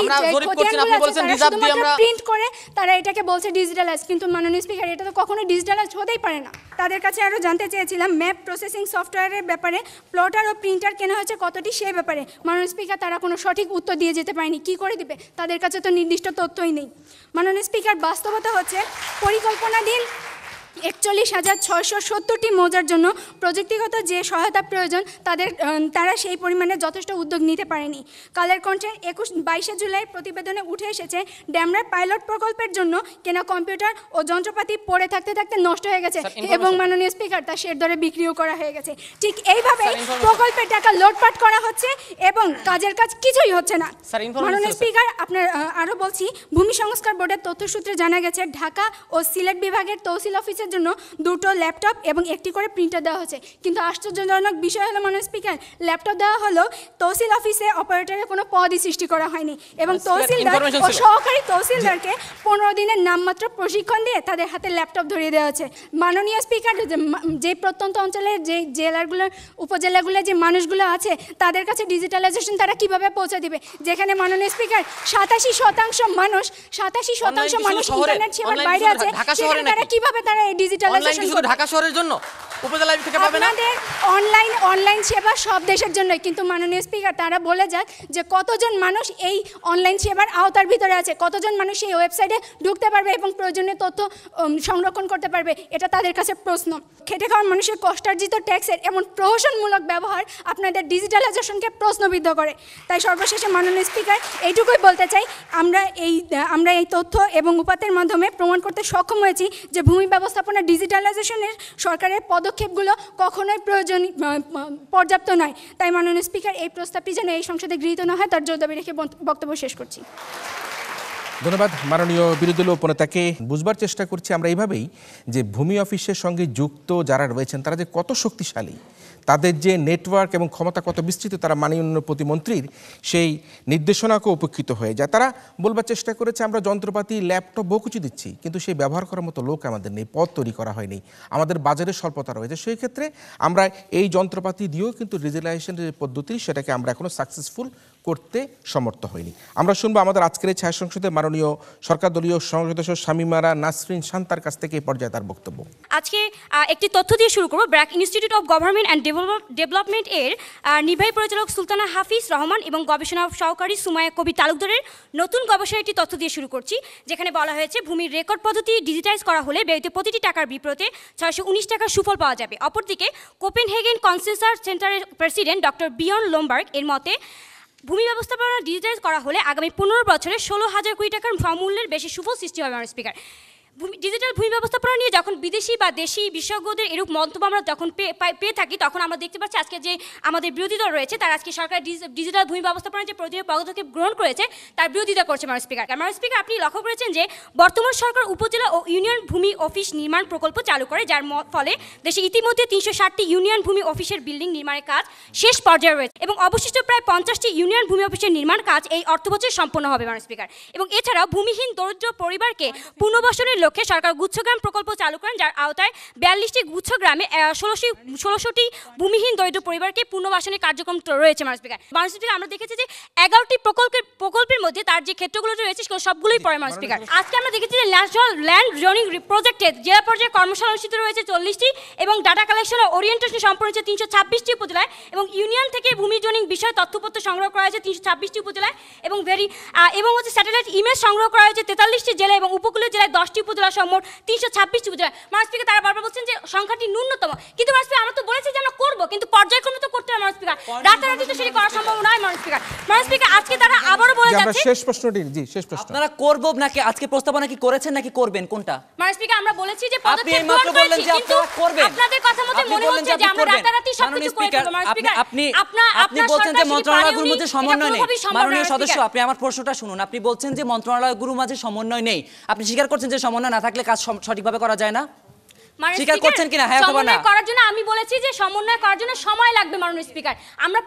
আমরা আমরা জরিপ করছেন আপনি বলছেন রিজার্ভ দিয়ে আমরা প্রিন্ট করে তারা এটাকে বলছে ডিজিটালাইজ কিন্তু মাননীয় স্পিকার এটা তো কখনো ডিজিটালাইজ হতেই পারে না তাদের কাছে আরও জানতে চেয়েছিলাম ম্যাপ প্রসেসিং সফটওয়্যারের ব্যাপারে প্লটার ও প্রিন্টার কেনা হয়েছে কতটি সে ব্যাপারে মাননীয় স্পিকার তারা কোনো সঠিক উত্তর দিয়ে যেতে পারেনি কি করে দিবে তাদের কাছে তো নির্দিষ্ট তথ্যই নেই মাননীয় স্পিকার বাস্তবতা হচ্ছে পরিকল্পনাধীন একচল্লিশ হাজার ছয়শো সত্তরটি মৌজার জন্য প্রযুক্তিগত যে সহায়তা প্রয়োজন তাদের তারা সেই পরিমাণে যথেষ্ট উদ্যোগ নিতে পারেনি কালের কণ্ঠে একুশ বাইশে জুলাই প্রতিবেদনে উঠে এসেছে ড্যামরার পাইলট প্রকল্পের জন্য কেনা কম্পিউটার ও যন্ত্রপাতি পড়ে থাকতে থাকতে নষ্ট হয়ে গেছে এবং মাননীয় স্পিকার তা শের দরে বিক্রিও করা হয়ে গেছে ঠিক এইভাবে প্রকল্পের টাকা লোটপাট করা হচ্ছে এবং কাজের কাজ কিছুই হচ্ছে না মাননীয় স্পিকার আপনার আরও বলছি ভূমি সংস্কার বোর্ডের তথ্য সূত্রে জানা গেছে ঢাকা ও সিলেট বিভাগের তহসিল অফিসে ক্লাসের জন্য দুটো ল্যাপটপ এবং একটি করে প্রিন্টার দেওয়া হয়েছে কিন্তু আশ্চর্যজনক বিষয় হলো মাননীয় স্পিকার ল্যাপটপ দেওয়া হলো তহসিল অফিসে অপারেটরের কোনো পদই সৃষ্টি করা হয়নি এবং আচ্ছা, তহসিলদার ও সহকারী তহসিলদারকে পনেরো দিনের নামমাত্র প্রশিক্ষণ দিয়ে তাদের হাতে ল্যাপটপ ধরিয়ে দেওয়া হচ্ছে মাননীয় স্পিকার যে প্রত্যন্ত অঞ্চলের যে জেলাগুলোর উপজেলাগুলোর যে মানুষগুলো আছে তাদের কাছে ডিজিটালাইজেশন তারা কিভাবে পৌঁছে দিবে যেখানে মাননীয় স্পিকার সাতাশি শতাংশ মানুষ সাতাশি শতাংশ মানুষ ইন্টারনেট সেবার বাইরে আছে তারা কিভাবে তারা ডিজিটালাইজেশন শুধু ঢাকা শহরের জন্য উপজেলা থেকে পাবে না অনলাইন অনলাইন সেবা সব দেশের জন্য কিন্তু মাননীয় স্পিকার তারা বলে যাক যে কতজন মানুষ এই অনলাইন সেবার আওতার ভিতরে আছে কতজন মানুষ এই ওয়েবসাইটে ঢুকতে পারবে এবং প্রয়োজনীয় তথ্য সংরক্ষণ করতে পারবে এটা তাদের কাছে প্রশ্ন খেটে মানুষের কষ্টার্জিত ট্যাক্সের এমন প্রহসনমূলক ব্যবহার আপনাদের ডিজিটালাইজেশনকে প্রশ্নবিদ্ধ করে তাই সর্বশেষে মাননীয় স্পিকার এইটুকুই বলতে চাই আমরা এই আমরা এই তথ্য এবং উপাত্তের মাধ্যমে প্রমাণ করতে সক্ষম হয়েছি যে ভূমি ব্যবস্থা ব্যবস্থাপনা ডিজিটালাইজেশনের সরকারের পদক্ষেপগুলো কখনোই প্রয়োজন পর্যাপ্ত নয় তাই মাননীয় স্পিকার এই প্রস্তাবটি যেন এই সংসদে গৃহীত না হয় তার জোর দাবি রেখে বক্তব্য শেষ করছি
ধন্যবাদ মাননীয় বিরোধী দলীয় উপনেতাকে বুঝবার চেষ্টা করছি আমরা এইভাবেই যে ভূমি অফিসের সঙ্গে যুক্ত যারা রয়েছেন তারা যে কত শক্তিশালী তাদের যে নেটওয়ার্ক এবং ক্ষমতা কত বিস্তৃত তারা মাননীয় প্রতিমন্ত্রীর সেই নির্দেশনাকে উপেক্ষিত হয়ে যায় তারা বলবার চেষ্টা করেছে আমরা যন্ত্রপাতি ল্যাপটপ বহু কিছু দিচ্ছি কিন্তু সেই ব্যবহার করার মতো লোক আমাদের নেই পথ তৈরি করা হয়নি আমাদের বাজারে স্বল্পতা রয়েছে সেই ক্ষেত্রে আমরা এই যন্ত্রপাতি দিয়েও কিন্তু রিজেলাইজেশনের পদ্ধতি সেটাকে আমরা এখনও সাকসেসফুল করতে সমর্থ হয়নি আমরা শুনবো আমাদের আজকের ছায়া সংসদে মাননীয় সরকার দলীয় সদস্য শামিমারা নাসরিন শান্তার কাছ থেকে এই পর্যায়ে তার বক্তব্য
আজকে একটি তথ্য দিয়ে শুরু করব BRAC Institute of Government and Development এর নির্বাহী পরিচালক সুলতানা হাফিজ রহমান এবং গবেষণা সহকারী সুমায়া কবি তালুকদারের নতুন গবেষণা একটি তথ্য দিয়ে শুরু করছি যেখানে বলা হয়েছে ভূমির রেকর্ড পদ্ধতি ডিজিটাইজ করা হলে ব্যয়িত প্রতিটি টাকার বিপরীতে ছয়শো উনিশ টাকার সুফল পাওয়া যাবে অপরদিকে কোপেনহেগেন কনসেন্সার সেন্টারের প্রেসিডেন্ট ডক্টর বিয়ন লোমবার্গ এর মতে ভূমি ব্যবস্থাপনা ডিজিটাইজ করা হলে আগামী পনেরো বছরে ষোলো হাজার কোটি টাকার সমূল্যের বেশি সুফল সৃষ্টি হবে আমার স্পিকার ডিজিটাল ভূমি ব্যবস্থাপনা নিয়ে যখন বিদেশি বা দেশি বিশেষজ্ঞদের এরূপ মন্তব্য আমরা যখন পেয়ে থাকি তখন আমরা দেখতে পাচ্ছি আজকে যে আমাদের বিরোধী দল রয়েছে তারা আজকে সরকার ডিজিটাল ভূমি ব্যবস্থাপনার যে প্রতিরোধ পদক্ষেপ গ্রহণ করেছে তার বিরোধিতা করছে মাননীয় স্পিকার মাননীয় স্পিকার আপনি লক্ষ্য করেছেন যে বর্তমান সরকার উপজেলা ও ইউনিয়ন ভূমি অফিস নির্মাণ প্রকল্প চালু করে যার ফলে দেশে ইতিমধ্যে তিনশো ষাটটি ইউনিয়ন ভূমি অফিসের বিল্ডিং নির্মাণের কাজ শেষ পর্যায়ে রয়েছে এবং অবশিষ্ট প্রায় পঞ্চাশটি ইউনিয়ন ভূমি অফিসের নির্মাণ কাজ এই অর্থবছর সম্পন্ন হবে মাননীয় স্পিকার এবং এছাড়াও ভূমিহীন দরিদ্র পরিবারকে পুনর্বাসনের লক্ষ্যে সরকার গুচ্ছগ্রাম প্রকল্প চালু করেন যার আওতায় বিয়াল্লিশটি গুচ্ছগ্রামে ষোলোশি ষোলোশোটি ভূমিহীন দরিদ্র পরিবারকে পুনর্বাসনের কার্যক্রম রয়েছে মানুষ বিকায় মানুষ আমরা দেখেছি যে এগারোটি প্রকল্পের প্রকল্পের মধ্যে তার যে ক্ষেত্রগুলো রয়েছে সেগুলো সবগুলোই পড়ে মানুষ আজকে আমরা দেখেছি যে ন্যাশনাল ল্যান্ড জোনিং প্রজেক্টের জেলা পর্যায়ে কর্মশালা অনুষ্ঠিত রয়েছে চল্লিশটি এবং ডাটা কালেকশন ও ওরিয়েন্টেশন সম্পন্ন তিনশো ছাব্বিশটি উপজেলায় এবং ইউনিয়ন থেকে ভূমি জোনিং বিষয়ে তথ্যপত্র সংগ্রহ করা হয়েছে তিনশো ছাব্বিশটি উপজেলায় এবং ভেরি এবং হচ্ছে স্যাটেলাইট ইমেজ সংগ্রহ করা হয়েছে তেতাল্লিশটি জেলা এবং উপকূলীয় জেলায় দশটি উপজেলা উপজেলা সহ মোট তিনশো ছাব্বিশটি উপজেলা মানুষ তারা বারবার বলছেন যে সংখ্যাটি ন্যূনতম কিন্তু মানুষ আমরা তো বলেছি যে আমরা করবো কিন্তু পর্যায়ক্রমে তো করতে হবে মানুষ স্পিকার রাতারাতি তো সেটি করা সম্ভব নয় মানুষ স্পিকার আজকে তারা আচ্ছা, আবারও বলে যাচ্ছে শেষ
প্রশ্নটি জি শেষ প্রশ্ন
আপনারা করব নাকি আজকে প্রস্তাবনা কি করেছেন নাকি করবেন কোনটা
মানুষ আমরা বলেছি যে পদক্ষেপ মাত্র বললেন যে আপনারা করবেন আপনাদের কথা মতে মনে হচ্ছে যে আমরা রাতারাতি সব কিছু করে দেব মানুষ স্পিকার আপনি আপনি বলছেন যে মন্ত্রণালয়গুলোর মধ্যে সমন্বয় নেই মাননীয় সদস্য আপনি
আমার প্রশ্নটা শুনুন আপনি বলছেন যে মন্ত্রণালয়গুলোর মাঝে সমন্বয় নেই আপনি স্বীকার করছেন যে সমন্বয় সমন্বয় না থাকলে কাজ সঠিকভাবে করা যায় না সাম্প্রতিক বছরের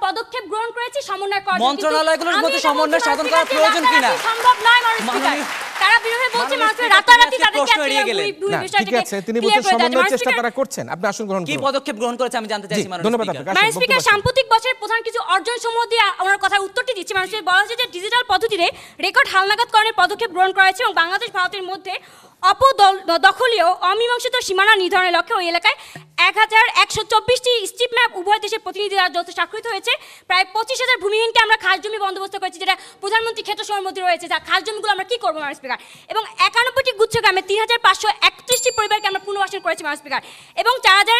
প্রধান কিছু অর্জন সমূহ দিয়ে আমার
কথার উত্তরটি
দিচ্ছি
মানুষের বলা যে ডিজিটাল পদ্ধতিতে রেকর্ড হালনাগাদ পদক্ষেপ গ্রহণ করা হয়েছে এবং বাংলাদেশ ভারতের মধ্যে অপদখলীয় অমীমাংসিত সীমানা নির্ধারণের লক্ষ্যে ওই এলাকায় এক হাজার একশো চব্বিশটি স্টিপ ম্যাপ উভয় দেশের প্রতিনিধিরা যত স্বাক্ষরিত হয়েছে প্রায় পঁচিশ হাজার ভূমিহীনকে আমরা খাস জমি বন্দোবস্ত করেছি যেটা প্রধানমন্ত্রী ক্ষেত্র সময়ের মধ্যে রয়েছে যা খাস জমিগুলো আমরা কী করবো ম্যাম স্পিকার এবং একানব্বইটি গুচ্ছ গ্রামে তিন হাজার পাঁচশো একত্রিশটি পরিবারকে আমরা পুনর্বাসন করেছি ম্যাম স্পিকার এবং চার হাজার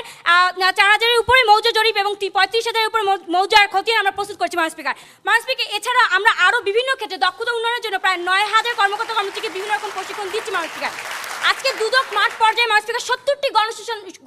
চার হাজারের উপরে মৌজা জরিপ এবং পঁয়ত্রিশ হাজারের উপরে মৌজার ক্ষতি আমরা প্রস্তুত করেছি ম্যাম স্পিকার ম্যাম স্পিকার এছাড়া আমরা আরও বিভিন্ন ক্ষেত্রে দক্ষতা উন্নয়নের জন্য প্রায় নয় হাজার কর্মকর্তা কর্মচারীকে বিভিন্ন রকম প্রশিক্ষণ দিচ্ছি ম্যাম স্পিকার আজকে দুদক মাঠ পর্যায়ে ম্যাম স্পিকার সত্তরটি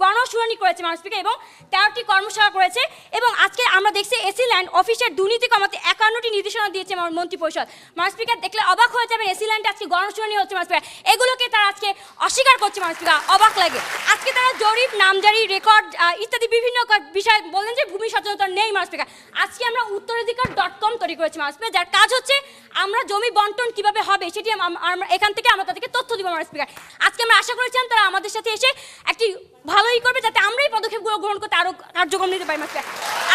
গণশুনানি করেছে মানুষপিকে এবং তেরোটি কর্মশালা করেছে এবং আজকে আমরা দেখছি এসি ল্যান্ড অফিসের দুর্নীতি কমাতে একান্নটি নির্দেশনা দিয়েছে মন্ত্রী পরিষদ মানুষপিকার দেখলে অবাক হয়ে যাবেন এসি ল্যান্ড আজকে গণশুনানি হচ্ছে মানুষপিকার এগুলোকে তারা আজকে অস্বীকার করছে মানুষপিকা অবাক লাগে আজকে তারা জরিপ নামজারি রেকর্ড ইত্যাদি বিভিন্ন বিষয়ে বললেন যে ভূমি সচেতনতা নেই মানুষপিকা আজকে আমরা উত্তরাধিকার ডট কম তৈরি করেছি মানুষপিকা যার কাজ হচ্ছে আমরা জমি বন্টন কিভাবে হবে সেটি আমরা এখান থেকে আমরা তাদেরকে তথ্য দিব মানুষপিকার আজকে আমরা আশা করেছিলাম তারা আমাদের সাথে এসে একটি ভালোই করবে যাতে আমরাই পদক্ষেপগুলো গ্রহণ করতে আরও কার্যক্রম নিতে পারি মাস্টার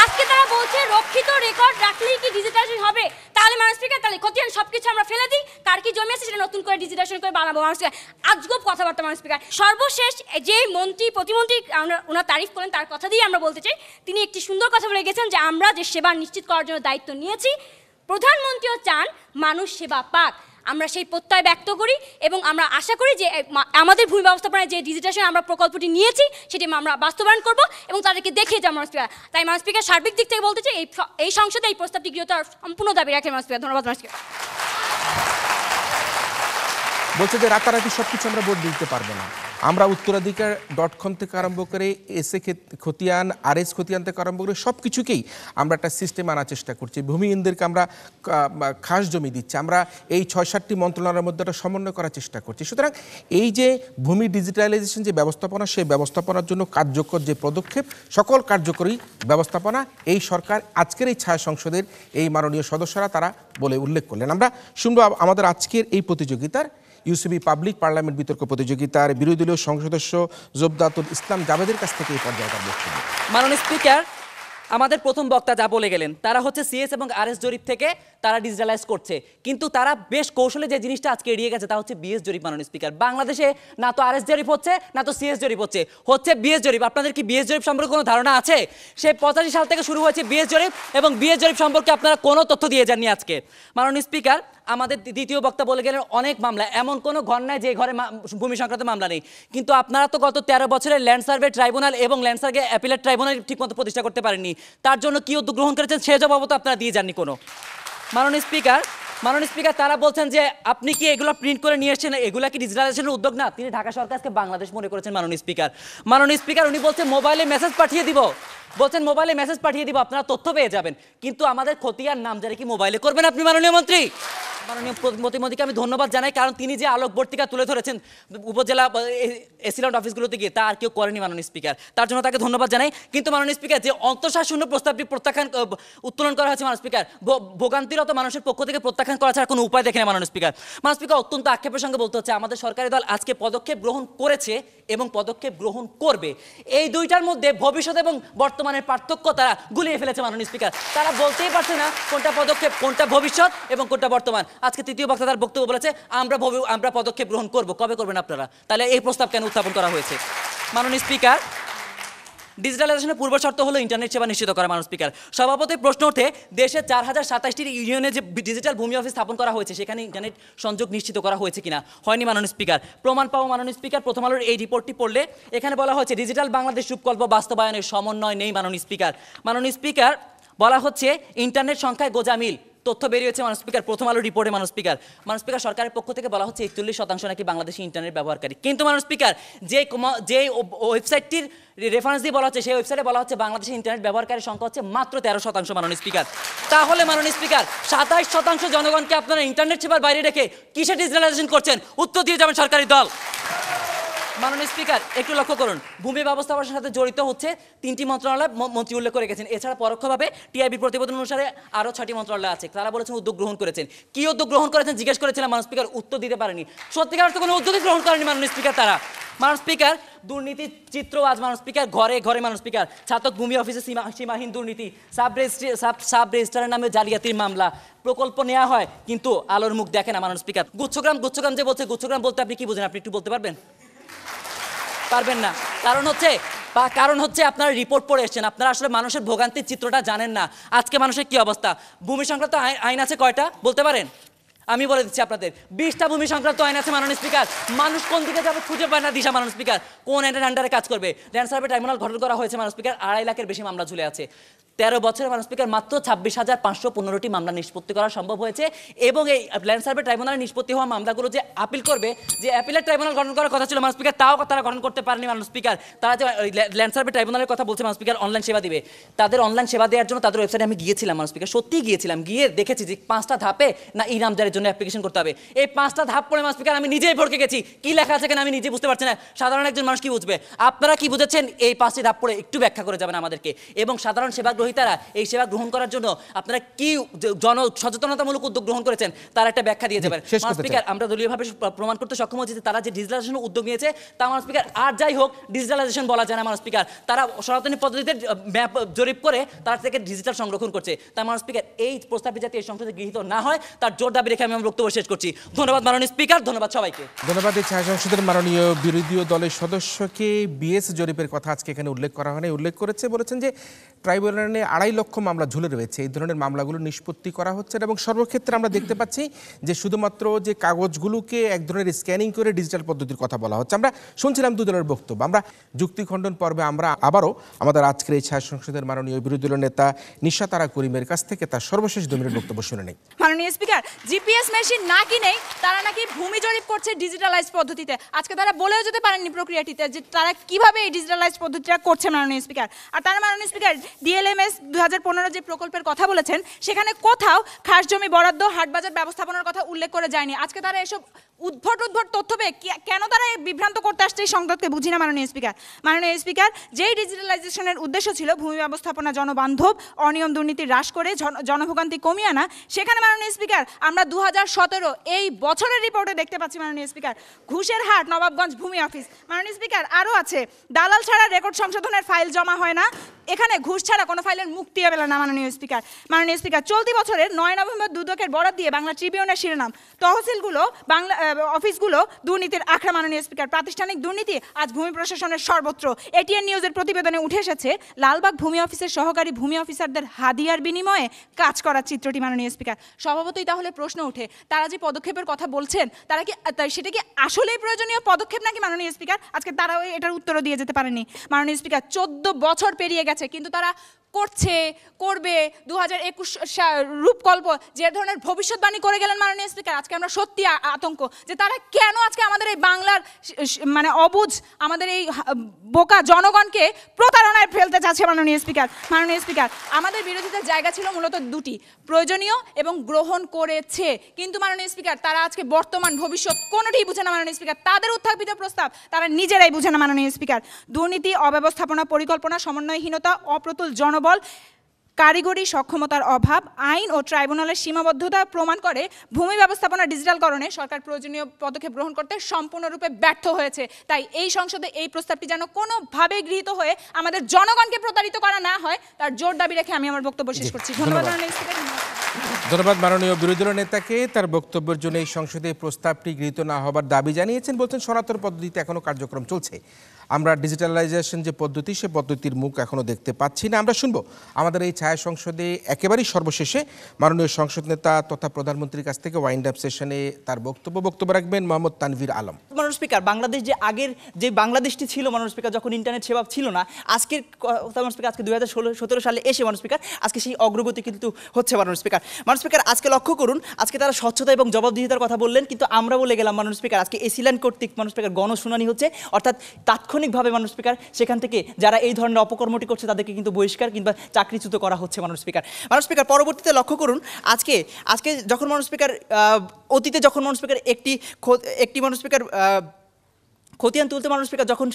আজকে তারা বলছে রক্ষিত রেকর্ড রাখলেই কি ডিজিটাইজেশন হবে তাহলে মানুষকে তাহলে ক্ষতি সব কিছু আমরা ফেলে দিই কার কি জমে আছে সেটা নতুন করে ডিজিটাইজেশন করে বানাবো মানুষকে আজগব কথাবার্তা মানুষ স্পিকার সর্বশেষ যে মন্ত্রী প্রতিমন্ত্রী ওনার তারিফ করেন তার কথা দিয়ে আমরা বলতে চাই তিনি একটি সুন্দর কথা বলে গেছেন যে আমরা যে সেবা নিশ্চিত করার জন্য দায়িত্ব নিয়েছি প্রধানমন্ত্রীও চান মানুষ সেবা পাক আমরা সেই প্রত্যয় ব্যক্ত করি এবং আমরা আশা করি যে আমাদের ভূমি ব্যবস্থাপনায় যে ডিজিটেশন আমরা প্রকল্পটি নিয়েছি সেটি আমরা বাস্তবায়ন করব এবং তাদেরকে দেখিয়ে যাব মানুষ তাই মানুষ স্পিকার সার্বিক দিক থেকে বলতে চাই এই এই সংসদে এই প্রস্তাবটি গৃহীত সম্পূর্ণ দাবি রাখে মানুষ ধন্যবাদ মানুষ
বলছে যে রাতারাতি সব কিছু আমরা ভোট দিতে পারবো না আমরা উত্তরাধিকার ডট কম থেকে আরম্ভ করে এস এ খতিয়ান আর এস খতিয়ান থেকে আরম্ভ করে সব কিছুকেই আমরা একটা সিস্টেম আনার চেষ্টা করছি ভূমিহীনদেরকে আমরা খাস জমি দিচ্ছি আমরা এই ছয় সাতটি মন্ত্রণালয়ের মধ্যে একটা সমন্বয় করার চেষ্টা করছি সুতরাং এই যে ভূমি ডিজিটালাইজেশন যে ব্যবস্থাপনা সেই ব্যবস্থাপনার জন্য কার্যকর যে পদক্ষেপ সকল কার্যকরী ব্যবস্থাপনা এই সরকার আজকের এই ছায়া সংসদের এই মাননীয় সদস্যরা তারা বলে উল্লেখ করলেন আমরা শুনবো আমাদের আজকের এই প্রতিযোগিতার ইউসিবি পাবলিক পার্লামেন্ট বিতর্ক প্রতিযোগিতার বিরোধী দলীয় সংসদ সদস্য জোবদাতুল ইসলাম জাভেদের কাছ থেকে এই পর্যায়ে তার বক্তব্য
মাননীয় স্পিকার আমাদের প্রথম বক্তা যা বলে গেলেন তারা হচ্ছে সিএস এবং আরএস জরিপ থেকে তারা ডিজিটালাইজ করছে কিন্তু তারা বেশ কৌশলে যে জিনিসটা আজকে এড়িয়ে গেছে তা হচ্ছে বিএস জরিপ মাননীয় স্পিকার বাংলাদেশে না তো আরএস জরিপ হচ্ছে না তো সিএস জরিপ হচ্ছে হচ্ছে বিএস জরিপ আপনাদের কি বিএস জরিপ সম্পর্কে কোনো ধারণা আছে সেই পঁচাশি সাল থেকে শুরু হয়েছে বিএস জরিপ এবং বিএস জরিপ সম্পর্কে আপনারা কোনো তথ্য দিয়ে যাননি আজকে মাননীয় স্পিকার আমাদের দ্বিতীয় বক্তা বলে গেলেন অনেক মামলা এমন কোনো ঘর নাই যে ঘরে ভূমি সংক্রান্ত মামলা নেই কিন্তু আপনারা তো গত তেরো বছরের ল্যান্ড সার্ভে ট্রাইব্যুনাল এবং ল্যান্ড সার্ভে অ্যাপিলেট ট্রাইব্যুনাল ঠিকমতো প্রতিষ্ঠা করতে পারেননি তার জন্য কী উদ্যোগ গ্রহণ করেছেন সে জবাব তো আপনারা দিয়ে যাননি কোনো মাননীয় স্পিকার মাননীয় স্পিকার তারা বলছেন যে আপনি কি এগুলো প্রিন্ট করে নিয়ে এসছেন এগুলো কি ডিজিটালাইজেশনের উদ্যোগ না তিনি ঢাকা সরকারকে বাংলাদেশ মনে করেছেন মাননীয় স্পিকার মাননীয় স্পিকার উনি বলছেন মোবাইলে মেসেজ পাঠিয়ে দিব বলছেন মোবাইলে মেসেজ পাঠিয়ে দিব আপনারা তথ্য পেয়ে যাবেন কিন্তু আমাদের ক্ষতি আর নাম জানি কি মোবাইলে করবেন আপনি মাননীয় মন্ত্রী মাননীয় প্রতিমন্ত্রীকে আমি ধন্যবাদ জানাই কারণ তিনি যে বর্তিকা তুলে ধরেছেন উপজেলা এসিল্যান্ড অফিসগুলোতে গিয়ে তা আর কেউ করেনি মাননীয় স্পিকার তার জন্য তাকে ধন্যবাদ জানাই কিন্তু মাননীয় স্পিকার যে অন্তঃশাসন প্রস্তাবটি প্রত্যাখ্যান উত্তোলন করা হয়েছে মাননীয় স্পিকার ভোগান্তিরত মানুষের পক্ষ থেকে প্রত্যাখ্যান করা ছাড়া কোনো উপায় দেখে না মাননীয় স্পিকার মাননীয় স্পিকার অত্যন্ত আক্ষেপের সঙ্গে বলতে হচ্ছে আমাদের সরকারি দল আজকে পদক্ষেপ গ্রহণ করেছে এবং পদক্ষেপ গ্রহণ করবে এই দুইটার মধ্যে ভবিষ্যৎ এবং বর্তমানের পার্থক্য তারা গুলিয়ে ফেলেছে মাননীয় স্পিকার তারা বলতেই পারছে না কোনটা পদক্ষেপ কোনটা ভবিষ্যৎ এবং কোনটা বর্তমান আজকে তৃতীয় বক্তা তার বক্তব্য বলেছে আমরা ভবি আমরা পদক্ষেপ গ্রহণ করব কবে করবেন আপনারা তাহলে এই প্রস্তাব কেন উত্থাপন করা হয়েছে মাননীয় স্পিকার ডিজিটালাইজেশনের পূর্ব শর্ত হলো ইন্টারনেট সেবা নিশ্চিত করা মানুষ স্পিকার সভাপতির প্রশ্ন ওঠে দেশে চার হাজার সাতাশটি ইউনিয়নে যে ডিজিটাল ভূমি অফিস স্থাপন করা হয়েছে সেখানে ইন্টারনেট সংযোগ নিশ্চিত করা হয়েছে কিনা হয়নি মাননীয় স্পিকার প্রমাণ পাওয়া মাননীয় স্পিকার প্রথম আলোর এই রিপোর্টটি পড়লে এখানে বলা হয়েছে ডিজিটাল বাংলাদেশ রূপকল্প বাস্তবায়নের সমন্বয় নেই মাননীয় স্পিকার মাননীয় স্পিকার বলা হচ্ছে ইন্টারনেট সংখ্যায় গোজামিল তথ্য বেরিয়েছে মানুষ স্পিকার প্রথম আলো রিপোর্টে মানুষ স্পিকার মানুষ স্পিকার সরকারের পক্ষ থেকে বলা হচ্ছে একচল্লিশ শতাংশ নাকি বাংলাদেশি ইন্টারনেট ব্যবহারকারী কিন্তু মানুষ স্পিকার যে যে ওয়েবসাইটটির রেফারেন্স দিয়ে বলা হচ্ছে সেই ওয়েবসাইটে বলা হচ্ছে বাংলাদেশের ইন্টারনেট ব্যবহারকারী সংখ্যা হচ্ছে মাত্র তেরো শতাংশ মাননীয় স্পিকার তাহলে মাননীয় স্পিকার সাতাশ শতাংশ জনগণকে আপনারা ইন্টারনেট সেবার বাইরে রেখে কিসে ডিজিটালাইজেশন করছেন উত্তর দিয়ে যাবেন সরকারি দল মাননীয় স্পিকার একটু লক্ষ্য করুন ভূমি ব্যবস্থাপনার সাথে জড়িত হচ্ছে তিনটি মন্ত্রণালয় মন্ত্রী উল্লেখ করে গেছেন এছাড়া পরোক্ষভাবে টিআইবি প্রতিবেদন অনুসারে আরও ছয়টি মন্ত্রণালয় আছে তারা বলেছেন উদ্যোগ গ্রহণ করেছেন কি উদ্যোগ গ্রহণ করেছেন জিজ্ঞেস করেছিলেন মাননীয় স্পিকার উত্তর দিতে পারেনি সত্যিকার অর্থে কোনো উদ্যোগই গ্রহণ করেনি মাননীয় স্পিকার তারা মাননীয় স্পিকার দুর্নীতি চিত্র আজ মাননীয় স্পিকার ঘরে ঘরে মানুষ স্পিকার ছাতক ভূমি অফিসে সীমা সীমাহীন দুর্নীতি সাব সাব সাব রেজিস্ট্রারের নামে জালিয়াতির মামলা প্রকল্প নেওয়া হয় কিন্তু আলোর মুখ দেখে না মাননীয় স্পিকার গুচ্ছগ্রাম গুচ্ছগ্রাম যে বলছে গুচ্ছগ্রাম বলতে আপনি কি বুঝেন আপনি একটু বলতে পারবেন পারবেন না কারণ হচ্ছে বা কারণ হচ্ছে আপনারা রিপোর্ট পড়ে এসছেন আপনারা আসলে মানুষের ভোগান্তির চিত্রটা জানেন না আজকে মানুষের কি অবস্থা ভূমি সংক্রান্ত আইন আছে কয়টা বলতে পারেন আমি বলে দিচ্ছি আপনাদের বিশটা ভূমি সংক্রান্ত আইন আছে মাননীয় স্পিকার মানুষ কোন দিকে যাবে খুঁজে পায় না দিশা মাননীয় স্পিকার কোন আইনের আন্ডারে কাজ করবে ল্যান্ড সার্ভে ট্রাইব্যুনাল গঠন করা হয়েছে মাননীয় স্পিকার আড়াই লাখের বেশি মামলা ঝুলে আছে তেরো বছরের মাননীয় স্পিকার মাত্র ছাব্বিশ হাজার পাঁচশো পনেরোটি মামলা নিষ্পত্তি করা সম্ভব হয়েছে এবং এই ল্যান্ড সার্ভে ট্রাইব্যুনালের নিষ্পত্তি হওয়া মামলাগুলো যে আপিল করবে যে অ্যাপিলের ট্রাইব্যুনাল গঠন করার কথা ছিল মাননীয় স্পিকার তাও তারা গঠন করতে পারেনি মাননীয় স্পিকার তারা যে ল্যান্ড সার্ভে ট্রাইব্যুনালের কথা বলছে মাননীয় স্পিকার অনলাইন সেবা দিবে তাদের অনলাইন সেবা দেওয়ার জন্য তাদের ওয়েবসাইটে আমি গিয়েছিলাম মাননীয় স্পিকার সত্যিই গিয়েছিলাম গিয়ে দেখেছি যে পাঁচটা ধাপে না ইনামদারের জন্য জন্য অ্যাপ্লিকেশন করতে হবে এই পাঁচটা ধাপ পড়ে মাস স্পিকার আমি নিজেই ভরকে গেছি কি লেখা আছে কেন আমি নিজে বুঝতে পারছি না সাধারণ একজন মানুষ কি বুঝবে আপনারা কি বুঝেছেন এই পাঁচটি ধাপ পড়ে একটু ব্যাখ্যা করে যাবেন আমাদেরকে এবং সাধারণ সেবাগ্রহীতারা এই সেবা গ্রহণ করার জন্য আপনারা কি জন সচেতনতামূলক উদ্যোগ গ্রহণ করেছেন তার একটা ব্যাখ্যা দিয়ে যাবেন মাস স্পিকার আমরা দলীয়ভাবে প্রমাণ করতে সক্ষম হয়েছি তারা যে ডিজিটালাইজেশন উদ্যোগ নিয়েছে তা মাস স্পিকার আর যাই হোক ডিজিটালাইজেশন বলা যায় না মাস স্পিকার তারা সনাতনী পদ্ধতিতে ম্যাপ জরিপ করে তার থেকে ডিজিটাল সংরক্ষণ করছে তা মাস স্পিকার এই প্রস্তাবটি যাতে এই সংসদে গৃহীত না হয় তার জোর দাবি রেখে আমি আমার বক্তব্য শেষ করছি ধন্যবাদ মাননীয় স্পিকার ধন্যবাদ সবাইকে
ধন্যবাদ দিচ্ছি সংসদের মাননীয় বিরোধী দলের সদস্যকে বিএস জরিপের কথা আজকে এখানে উল্লেখ করা হয়নি উল্লেখ করেছে বলেছেন যে ট্রাইব্যুনালে আড়াই লক্ষ মামলা ঝুলে রয়েছে এই ধরনের মামলাগুলো নিষ্পত্তি করা হচ্ছে এবং সর্বক্ষেত্রে আমরা দেখতে পাচ্ছি যে শুধুমাত্র যে কাগজগুলোকে এক ধরনের স্ক্যানিং করে ডিজিটাল পদ্ধতির কথা বলা হচ্ছে আমরা শুনছিলাম দু দলের বক্তব্য আমরা যুক্তিখণ্ডন পর্বে আমরা আবারও আমাদের আজকের এই ছায়া সংসদের মাননীয় বিরোধী দলের নেতা নিশা তারা করিমের কাছ থেকে তার সর্বশেষ দু মিনিট বক্তব্য শুনে নেই
মাননীয় স্পিকার জিপি জিপিএস মেশিন না কিনেই তারা নাকি ভূমি জরিপ করছে ডিজিটালাইজ পদ্ধতিতে আজকে তারা বলেও যেতে পারেননি প্রক্রিয়াটিতে যে তারা কিভাবে এই ডিজিটালাইজ পদ্ধতিটা করছে মাননীয় স্পিকার আর তারা মাননীয় স্পিকার ডিএলএমএস দু হাজার যে প্রকল্পের কথা বলেছেন সেখানে কোথাও খাস জমি বরাদ্দ হাটবাজার ব্যবস্থাপনার কথা উল্লেখ করে যায়নি আজকে তারা এসব উদ্ভট উদ্ভট তথ্য পেয়ে কেন তারা বিভ্রান্ত করতে আসছে এই সংবাদকে বুঝি না মাননীয় স্পিকার মাননীয় স্পিকার যেই ডিজিটালাইজেশনের উদ্দেশ্য ছিল ভূমি ব্যবস্থাপনা জনবান্ধব অনিয়ম দুর্নীতি হ্রাস করে জনভোগান্তি কমিয়ে আনা সেখানে মাননীয় স্পিকার আমরা দু এই বছরের রিপোর্টে দেখতে পাচ্ছি মাননীয় স্পিকার ঘুষের হাট নবাবগঞ্জ ভূমি অফিস মাননীয় স্পিকার আরও আছে দালাল ছাড়া রেকর্ড সংশোধনের ফাইল জমা হয় না এখানে ঘুষ ছাড়া কোনো ফাইলের মুক্তি হবে না মাননীয় স্পিকার মাননীয় স্পিকার চলতি বছরের নয় নভেম্বর দুদকের বরাদ দিয়ে বাংলা ট্রিবিউনের শিরোনাম তহসিলগুলো বাংলা অফিসগুলো দুর্নীতির আখড়া মাননীয় স্পিকার প্রাতিষ্ঠানিক দুর্নীতি আজ ভূমি প্রশাসনের সর্বত্র এটিএন নিউজের প্রতিবেদনে উঠে এসেছে লালবাগ ভূমি অফিসের সহকারী ভূমি অফিসারদের হাদিয়ার বিনিময়ে কাজ করার চিত্রটি মাননীয় স্পিকার স্বভাবতই তাহলে প্রশ্ন ওঠে তারা যে পদক্ষেপের কথা বলছেন তারা কি সেটা কি আসলেই প্রয়োজনীয় পদক্ষেপ নাকি মাননীয় স্পিকার আজকে তারাও এটার উত্তরও দিয়ে যেতে পারেনি মাননীয় স্পিকার চোদ্দ বছর পেরিয়ে গেছে কিন্তু তারা করছে করবে দু হাজার একুশ রূপকল্প যে ধরনের ভবিষ্যৎবাণী করে গেলেন মাননীয় স্পিকার আজকে আমরা সত্যি আতঙ্ক যে তারা কেন আজকে আমাদের এই বাংলার মানে অবুজ আমাদের এই বোকা জনগণকে প্রতারণায় ফেলতে চাচ্ছে মাননীয় স্পিকার মাননীয় স্পিকার আমাদের বিরোধিতার জায়গা ছিল মূলত দুটি প্রয়োজনীয় এবং গ্রহণ করেছে কিন্তু মাননীয় স্পিকার তারা আজকে বর্তমান ভবিষ্যৎ কোনোটি বুঝে না মাননীয় স্পিকার তাদের উত্থাপিত প্রস্তাব তারা নিজেরাই বুঝে না মাননীয় স্পিকার দুর্নীতি অব্যবস্থাপনা পরিকল্পনা সমন্বয়হীনতা অপ্রতুল জনবল কারিগরি সক্ষমতার অভাব আইন ও ট্রাইব্যুনালের সীমাবদ্ধতা প্রমাণ করে ভূমি ব্যবস্থাপনা ডিজিটালকরণে সরকার প্রয়োজনীয় পদক্ষেপ গ্রহণ করতে সম্পূর্ণরূপে ব্যর্থ হয়েছে তাই এই সংসদে এই প্রস্তাবটি যেন কোনোভাবে গৃহীত হয়ে আমাদের জনগণকে প্রতারিত করা না হয় তার জোর দাবি রেখে আমি আমার বক্তব্য শেষ করছি ধন্যবাদ
ধন্যবাদ মাননীয় বিরোধী দল নেতাকে তার বক্তব্যের জন্য এই সংসদে প্রস্তাবটি গৃহীত না হবার দাবি জানিয়েছেন বলছেন সনাতন পদ্ধতিতে এখনও কার্যক্রম চলছে আমরা ডিজিটালাইজেশন যে পদ্ধতি সে পদ্ধতির মুখ এখনও দেখতে পাচ্ছি না আমরা শুনবো আমাদের এই ছায়া সংসদে একেবারেই সর্বশেষে মাননীয় সংসদ নেতা তথা প্রধানমন্ত্রীর কাছ থেকে ওয়াইন্ড আপ সেশনে তার বক্তব্য বক্তব্য রাখবেন মোহাম্মদ তানভীর আলম
মানুষ স্পিকার বাংলাদেশ যে আগের যে বাংলাদেশটি ছিল মানুষ স্পিকার যখন ইন্টারনেট সেবা ছিল না আজকের মানুষ স্পিকার আজকে দুই হাজার ষোলো সতেরো সালে এসে মানুষ স্পিকার আজকে সেই অগ্রগতি কিন্তু হচ্ছে মানুষ স্পিকার মানুষ স্পিকার আজকে লক্ষ্য করুন আজকে তারা স্বচ্ছতা এবং জবাবদিহিতার কথা বললেন কিন্তু আমরা বলে গেলাম মানুষ স্পিকার আজকে এসিল্যান্ড কর্তৃক মানুষ স্পিকার গণশুনানি হচ্ছে অর্থাৎ তাৎক্ষণিক তাৎক্ষণিকভাবে মানুষ স্পিকার সেখান থেকে যারা এই ধরনের অপকর্মটি করছে তাদেরকে কিন্তু বহিষ্কার কিংবা চাকরিচ্যুত করা হচ্ছে মানুষ স্পিকার মানুষ স্পিকার পরবর্তীতে লক্ষ্য করুন আজকে আজকে যখন মানুষ স্পিকার অতীতে যখন মানুষ স্পিকার একটি একটি মানুষ স্পিকার খতিয়ান তুলতে মানুষ স্পিকার যখন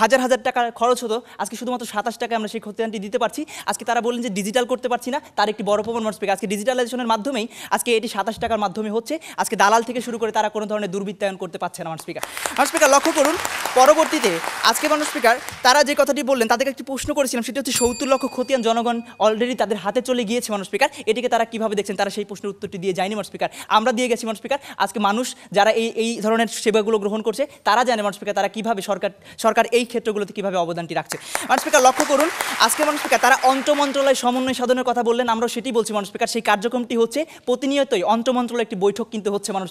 হাজার হাজার টাকা খরচ হতো আজকে শুধুমাত্র সাতাশ টাকায় আমরা সেই খতিয়ানটি দিতে পারছি আজকে তারা বললেন যে ডিজিটাল করতে পারছি না তার একটি বড় প্রমাণ মানুষ স্পিকার আজকে ডিজিটালাইজেশনের মাধ্যমেই আজকে এটি সাতাশ টাকার মাধ্যমে হচ্ছে আজকে দালাল থেকে শুরু করে তারা কোনো ধরনের দুর্বৃত্তায়ন করতে পারছে না মানুষ স্পিকার মানুষ লক্ষ্য করুন পরবর্তীতে আজকে মানুষ স্পিকার তারা যে কথাটি বললেন তাদেরকে একটি প্রশ্ন করেছিলাম সেটি হচ্ছে সত্তর লক্ষ খতিয়ান জনগণ অলরেডি তাদের হাতে চলে গিয়েছে মানুষ স্পিকার এটিকে তারা কীভাবে দেখছেন তারা সেই প্রশ্নের উত্তরটি দিয়ে যায়নি মানুষ স্পিকার আমরা দিয়ে গেছি মানুষ স্পিকার আজকে মানুষ যারা এই এই ধরনের সেবাগুলো গ্রহণ করছে তারা জানে জানি মানুষ তারা কীভাবে সরকার সরকার এই ক্ষেত্রগুলোতে কীভাবে অবদানটি রাখছে মানুষ লক্ষ্য করুন আজকে মানুষ তারা অন্ত মন্ত্রণালয় সমন্বয় সাধনের কথা বললেন আমরা সেটি বলছি মানুষ সেই কার্যক্রমটি হচ্ছে প্রতিনিয়তই অন্ত মন্ত্রণালয় একটি বৈঠক কিন্তু হচ্ছে মানুষ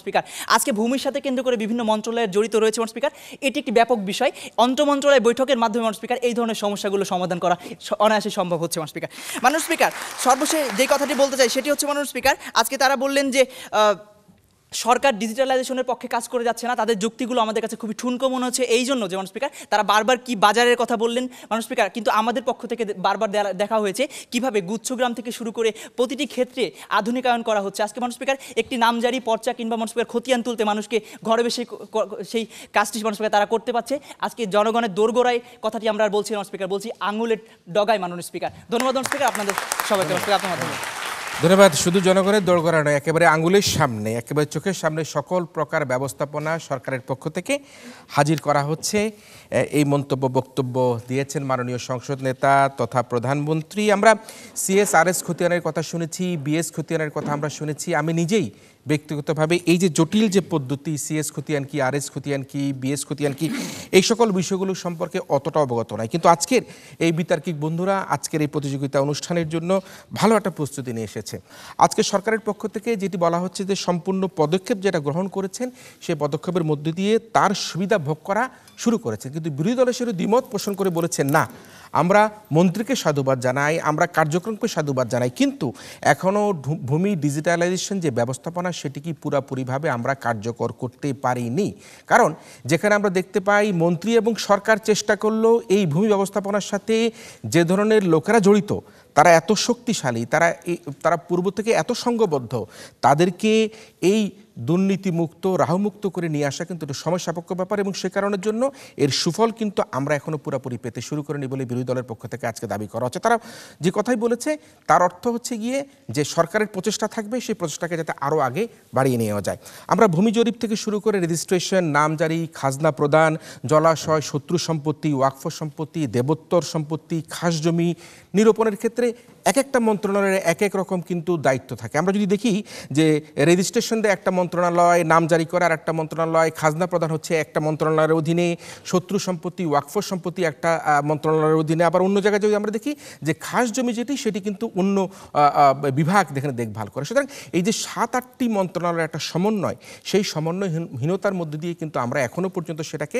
আজকে ভূমির সাথে কেন্দ্র করে বিভিন্ন মন্ত্রণালয়ের জড়িত রয়েছে মানুষ এটি একটি ব্যাপক বিষয় অন্ত বৈঠকের মাধ্যমে মানুষ এই ধরনের সমস্যাগুলো সমাধান করা অনায়াসে সম্ভব হচ্ছে মানুষ স্পিকার মানুষ স্পিকার সর্বশেষ যে কথাটি বলতে চাই সেটি হচ্ছে মানুষ স্পিকার আজকে তারা বললেন যে সরকার ডিজিটালাইজেশনের পক্ষে কাজ করে যাচ্ছে না তাদের যুক্তিগুলো আমাদের কাছে খুবই ঠুনকো মনে হচ্ছে এই জন্য যে মানুষ স্পিকার তারা বারবার কি বাজারের কথা বললেন মানুষ স্পিকার কিন্তু আমাদের পক্ষ থেকে বারবার দেখা হয়েছে কিভাবে গুচ্ছগ্রাম থেকে শুরু করে প্রতিটি ক্ষেত্রে আধুনিকায়ন করা হচ্ছে আজকে মানুষ স্পিকার একটি নামজারি পর্চা কিংবা মানুষ স্পিকার খতিয়ান তুলতে মানুষকে ঘরে বসে সেই কাজটি মানুষ স্পিকার তারা করতে পারছে আজকে জনগণের দোরগোড়ায় কথাটি আমরা বলছি মানুষ স্পিকার বলছি আঙুলের ডগায় মানুষ স্পিকার ধন্যবাদ মানুষ স্পিকার আপনাদের সবাইকে আপনার মাধ্যমে
ধন্যবাদ শুধু জনগণের দৌড় করা নয় একেবারে আঙুলের সামনে একেবারে চোখের সামনে সকল প্রকার ব্যবস্থাপনা সরকারের পক্ষ থেকে হাজির করা হচ্ছে এই মন্তব্য বক্তব্য দিয়েছেন মাননীয় সংসদ নেতা তথা প্রধানমন্ত্রী আমরা সিএসআরএস খতিয়ানের কথা শুনেছি বিএস খতিয়ানের কথা আমরা শুনেছি আমি নিজেই ব্যক্তিগতভাবে এই যে জটিল যে পদ্ধতি সিএস খতিয়ান কি আর এস খতিয়ান কি বিএস খতিয়ান কি এই সকল বিষয়গুলো সম্পর্কে অতটা অবগত নয় কিন্তু আজকের এই বিতার্কিক বন্ধুরা আজকের এই প্রতিযোগিতা অনুষ্ঠানের জন্য ভালো একটা প্রস্তুতি নিয়ে এসেছে আজকে সরকারের পক্ষ থেকে যেটি বলা হচ্ছে যে সম্পূর্ণ পদক্ষেপ যেটা গ্রহণ করেছেন সেই পদক্ষেপের মধ্য দিয়ে তার সুবিধা ভোগ করা শুরু করেছে কিন্তু বিরোধী দলের সেটা দ্বিমত পোষণ করে বলেছেন না আমরা মন্ত্রীকে সাধুবাদ জানাই আমরা কার্যক্রমকে সাধুবাদ জানাই কিন্তু এখনও ভূমি ডিজিটালাইজেশন যে ব্যবস্থাপনা সেটি কি পুরাপুরিভাবে আমরা কার্যকর করতে পারিনি কারণ যেখানে আমরা দেখতে পাই মন্ত্রী এবং সরকার চেষ্টা করলো এই ভূমি ব্যবস্থাপনার সাথে যে ধরনের লোকেরা জড়িত তারা এত শক্তিশালী তারা তারা পূর্ব থেকে এত সঙ্গবদ্ধ তাদেরকে এই দুর্নীতিমুক্ত রাহুমুক্ত করে নিয়ে আসা কিন্তু এটা সময় সাপেক্ষ ব্যাপার এবং সে কারণের জন্য এর সুফল কিন্তু আমরা এখনও পুরোপুরি পেতে শুরু করিনি বলে বিরোধী দলের পক্ষ থেকে আজকে দাবি করা হচ্ছে তারা যে কথাই বলেছে তার অর্থ হচ্ছে গিয়ে যে সরকারের প্রচেষ্টা থাকবে সেই প্রচেষ্টাকে যাতে আরও আগে বাড়িয়ে নেওয়া যায় আমরা ভূমি জরিপ থেকে শুরু করে রেজিস্ট্রেশন নামজারি খাজনা প্রদান জলাশয় শত্রু সম্পত্তি ওয়াকফ সম্পত্তি দেবোত্তর সম্পত্তি খাস জমি নিরূপণের ক্ষেত্রে এক একটা মন্ত্রণালয়ের এক এক রকম কিন্তু দায়িত্ব থাকে আমরা যদি দেখি যে রেজিস্ট্রেশন দেয় একটা মন্ত্রণালয় নাম জারি করে আর একটা মন্ত্রণালয় খাজনা প্রদান হচ্ছে একটা মন্ত্রণালয়ের অধীনে শত্রু সম্পত্তি ওয়াকফ সম্পত্তি একটা মন্ত্রণালয়ের অধীনে আবার অন্য জায়গায় যদি আমরা দেখি যে খাস জমি যেটি সেটি কিন্তু অন্য বিভাগ যেখানে দেখভাল করে সুতরাং এই যে সাত আটটি মন্ত্রণালয়ের একটা সমন্বয় সেই সমন্বয়হীনতার মধ্যে দিয়ে কিন্তু আমরা এখনও পর্যন্ত সেটাকে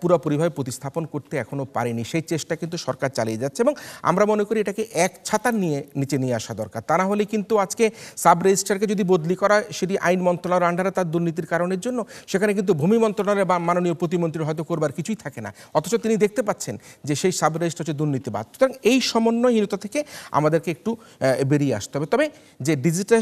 পুরোপুরিভাবে প্রতিস্থাপন করতে এখনও পারিনি সেই চেষ্টা কিন্তু সরকার চালিয়ে যাচ্ছে এবং আমরা মনে করি এটাকে এক ছাতা সরকার নিয়ে নিচে নিয়ে আসা দরকার তা না হলে কিন্তু আজকে সাব রেজিস্ট্রারকে যদি বদলি করা সেটি আইন মন্ত্রণালয়ের আন্ডারে তার দুর্নীতির কারণের জন্য সেখানে কিন্তু ভূমি মন্ত্রণালয়ের বা মাননীয় প্রতিমন্ত্রীর হয়তো করবার কিছুই থাকে না অথচ তিনি দেখতে পাচ্ছেন যে সেই সাব রেজিস্ট্রার হচ্ছে দুর্নীতিবাদ সুতরাং এই সমন্বয়হীনতা থেকে আমাদেরকে একটু বেরিয়ে আসতে হবে তবে যে ডিজিটাল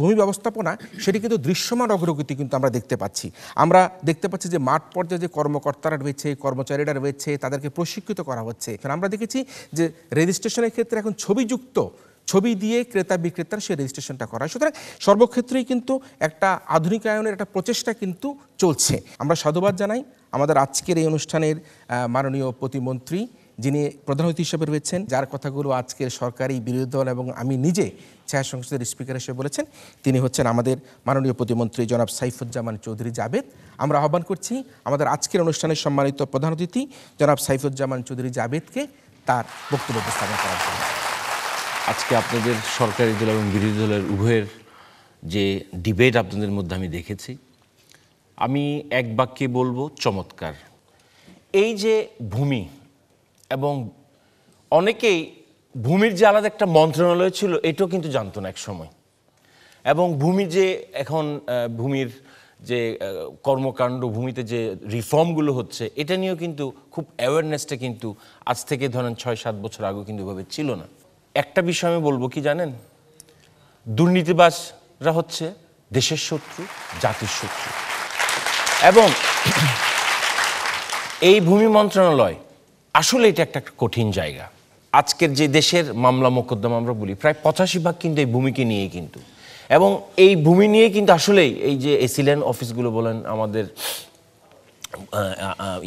ভূমি ব্যবস্থাপনা সেটি কিন্তু দৃশ্যমান অগ্রগতি কিন্তু আমরা দেখতে পাচ্ছি আমরা দেখতে পাচ্ছি যে মাঠ পর্যায়ে যে কর্মকর্তারা রয়েছে কর্মচারীরা রয়েছে তাদেরকে প্রশিক্ষিত করা হচ্ছে আমরা দেখেছি যে রেজিস্ট্রেশনের ক্ষেত্রে এখন যুক্ত যুক্ত ছবি দিয়ে ক্রেতা বিক্রেতার সেই রেজিস্ট্রেশনটা করা সুতরাং সর্বক্ষেত্রেই কিন্তু একটা আধুনিকায়নের একটা প্রচেষ্টা কিন্তু চলছে আমরা সাধুবাদ জানাই আমাদের আজকের এই অনুষ্ঠানের মাননীয় প্রতিমন্ত্রী যিনি প্রধান অতিথি হিসেবে রয়েছেন যার কথাগুলো আজকের সরকারি বিরোধী দল এবং আমি নিজে ছায়া সংসদের স্পিকার হিসেবে বলেছেন তিনি হচ্ছেন আমাদের মাননীয় প্রতিমন্ত্রী জনাব সাইফুজ্জামান চৌধুরী জাবেদ আমরা আহ্বান করছি আমাদের আজকের অনুষ্ঠানের সম্মানিত প্রধান অতিথি জনাব সাইফুজ্জামান চৌধুরী জাবেদকে তার
বক্তব্য উপস্থাপন করার জন্য আজকে আপনাদের সরকারি দল এবং বিরোধী দলের উভয়ের যে ডিবেট আপনাদের মধ্যে আমি দেখেছি আমি এক বাক্যে বলবো চমৎকার এই যে ভূমি এবং অনেকেই ভূমির যে আলাদা একটা মন্ত্রণালয় ছিল এটাও কিন্তু জানতো না এক সময় এবং ভূমি যে এখন ভূমির যে কর্মকাণ্ড ভূমিতে যে রিফর্মগুলো হচ্ছে এটা নিয়েও কিন্তু খুব অ্যাওয়ারনেসটা কিন্তু আজ থেকে ধরেন ছয় সাত বছর আগেও কিন্তু এভাবে ছিল না একটা বিষয় আমি বলবো কি জানেন দুর্নীতিবাজরা হচ্ছে দেশের শত্রু জাতির শত্রু এবং এই ভূমি মন্ত্রণালয় আসলে এটা একটা কঠিন জায়গা আজকের যে দেশের মামলা মোকদ্দমা আমরা বলি প্রায় পঁচাশি ভাগ কিন্তু এই ভূমিকে নিয়ে কিন্তু এবং এই ভূমি নিয়ে কিন্তু আসলেই এই যে এসিলেন অফিসগুলো বলেন আমাদের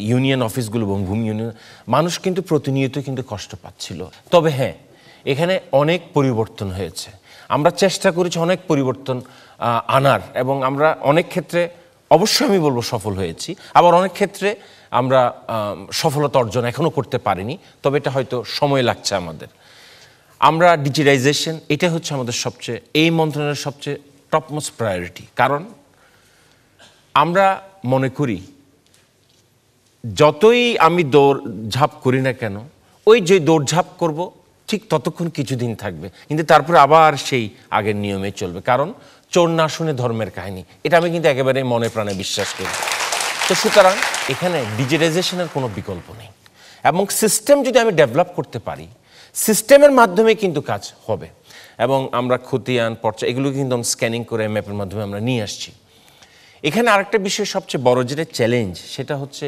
ইউনিয়ন অফিসগুলো এবং ভূমি ইউনিয়ন মানুষ কিন্তু প্রতিনিয়ত কিন্তু কষ্ট পাচ্ছিল তবে হ্যাঁ এখানে অনেক পরিবর্তন হয়েছে আমরা চেষ্টা করেছি অনেক পরিবর্তন আনার এবং আমরা অনেক ক্ষেত্রে অবশ্যই আমি বলবো সফল হয়েছি আবার অনেক ক্ষেত্রে আমরা সফলতা অর্জন এখনও করতে পারিনি তবে এটা হয়তো সময় লাগছে আমাদের আমরা ডিজিটাইজেশন এটা হচ্ছে আমাদের সবচেয়ে এই মন্ত্রণালয়ের সবচেয়ে টপমোস্ট প্রায়োরিটি কারণ আমরা মনে করি যতই আমি দৌড় ঝাঁপ করি না কেন ওই যে দৌড়ঝাঁপ করব ঠিক ততক্ষণ কিছুদিন থাকবে কিন্তু তারপরে আবার সেই আগের নিয়মে চলবে কারণ চোর না শুনে ধর্মের কাহিনী এটা আমি কিন্তু একেবারে মনে প্রাণে বিশ্বাস করি তো সুতরাং এখানে ডিজিটাইজেশনের কোনো বিকল্প নেই এবং সিস্টেম যদি আমি ডেভেলপ করতে পারি সিস্টেমের মাধ্যমে কিন্তু কাজ হবে এবং আমরা খতিয়ান পর্চা এগুলো কিন্তু আমি স্ক্যানিং করে ম্যাপের মাধ্যমে আমরা নিয়ে আসছি এখানে আরেকটা বিষয় সবচেয়ে বড় যেটা চ্যালেঞ্জ সেটা হচ্ছে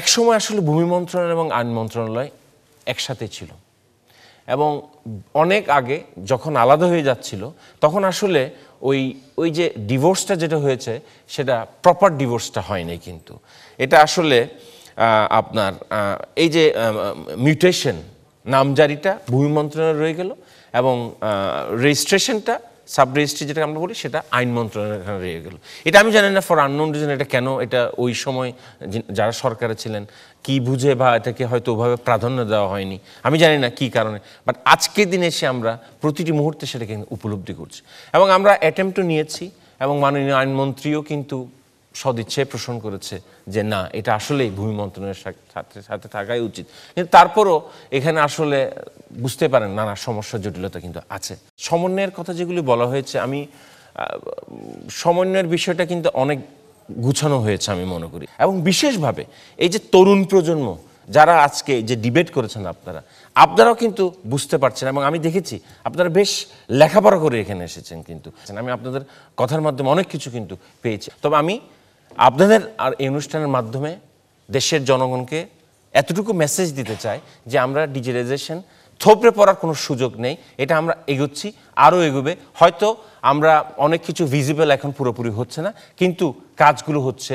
একসময় আসলে ভূমি মন্ত্রণালয় এবং আইন মন্ত্রণালয় একসাথে ছিল এবং অনেক আগে যখন আলাদা হয়ে যাচ্ছিল তখন আসলে ওই ওই যে ডিভোর্সটা যেটা হয়েছে সেটা প্রপার ডিভোর্সটা হয়নি কিন্তু এটা আসলে আপনার এই যে মিউটেশন নামজারিটা ভূমি মন্ত্রণালয় রয়ে গেল এবং রেজিস্ট্রেশনটা সাব রেজিস্ট্রি যেটা আমরা বলি সেটা আইন মন্ত্রণালয় রয়ে গেল এটা আমি জানি না ফর আননোন রিজন এটা কেন এটা ওই সময় যারা সরকারে ছিলেন কি বুঝে বা এটাকে হয়তো ওভাবে প্রাধান্য দেওয়া হয়নি আমি জানি না কি কারণে বাট আজকের দিনে এসে আমরা প্রতিটি মুহূর্তে সেটাকে উপলব্ধি করছি এবং আমরা অ্যাটেম্পটও নিয়েছি এবং মাননীয় আইনমন্ত্রীও কিন্তু সদিচ্ছে পোষণ করেছে যে না এটা আসলেই ভূমি মন্ত্রণের সাথে সাথে থাকাই উচিত কিন্তু তারপরও এখানে আসলে বুঝতে পারেন নানা সমস্যা জটিলতা কিন্তু আছে সমন্বয়ের কথা যেগুলি বলা হয়েছে আমি সমন্বয়ের বিষয়টা কিন্তু অনেক গুছানো হয়েছে আমি মনে করি এবং বিশেষভাবে এই যে তরুণ প্রজন্ম যারা আজকে যে ডিবেট করেছেন আপনারা আপনারাও কিন্তু বুঝতে পারছেন এবং আমি দেখেছি আপনারা বেশ লেখাপড়া করে এখানে এসেছেন কিন্তু আমি আপনাদের কথার মাধ্যমে অনেক কিছু কিন্তু পেয়েছি তবে আমি আপনাদের আর এই অনুষ্ঠানের মাধ্যমে দেশের জনগণকে এতটুকু মেসেজ দিতে চাই যে আমরা ডিজিটাইজেশন থোপড়ে পড়ার কোনো সুযোগ নেই এটা আমরা এগোচ্ছি আরও এগোবে হয়তো আমরা অনেক কিছু ভিজিবল এখন পুরোপুরি হচ্ছে না কিন্তু কাজগুলো হচ্ছে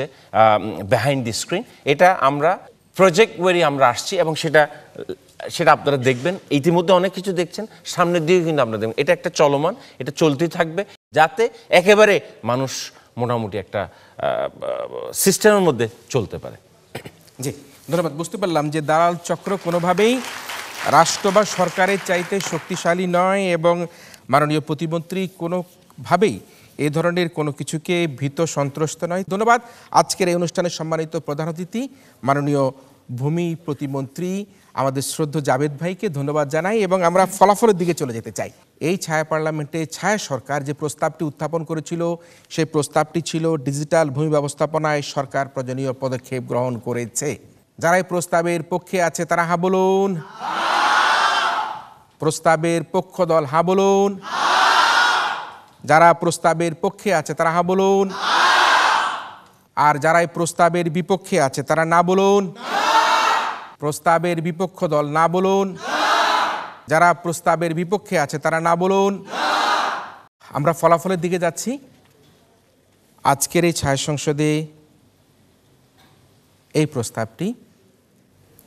বিহাইন্ড দি স্ক্রিন এটা আমরা প্রজেক্ট ওয়েরি আমরা আসছি এবং সেটা সেটা আপনারা দেখবেন ইতিমধ্যে অনেক কিছু দেখছেন সামনের দিকে কিন্তু আপনারা দেখবেন এটা একটা চলমান এটা চলতেই থাকবে যাতে একেবারে মানুষ মোটামুটি একটা সিস্টেমের মধ্যে চলতে পারে জি ধন্যবাদ বুঝতে পারলাম যে দালাল চক্র
কোনোভাবেই রাষ্ট্র বা সরকারের চাইতে শক্তিশালী নয় এবং মাননীয় প্রতিমন্ত্রী কোনোভাবেই এ ধরনের কোনো কিছুকে ভীত সন্ত্রস্ত নয় ধন্যবাদ আজকের এই অনুষ্ঠানে সম্মানিত প্রধান অতিথি মাননীয় ভূমি প্রতিমন্ত্রী আমাদের শ্রদ্ধ জাভেদ ভাইকে ধন্যবাদ জানাই এবং আমরা ফলাফলের দিকে চলে যেতে চাই এই ছায়া পার্লামেন্টে ছায়া সরকার যে প্রস্তাবটি উত্থাপন করেছিল সেই প্রস্তাবটি ছিল ডিজিটাল ভূমি ব্যবস্থাপনায় সরকার প্রয়োজনীয় পদক্ষেপ গ্রহণ করেছে যারা এই প্রস্তাবের পক্ষে আছে তারা হা বলুন প্রস্তাবের পক্ষ দল হা বলুন যারা প্রস্তাবের পক্ষে আছে তারা হা বলুন আর যারা এই প্রস্তাবের বিপক্ষে আছে তারা না বলুন প্রস্তাবের বিপক্ষ দল না বলুন যারা প্রস্তাবের বিপক্ষে আছে তারা না বলুন আমরা ফলাফলের দিকে যাচ্ছি আজকের এই ছায়া সংসদে এই প্রস্তাবটি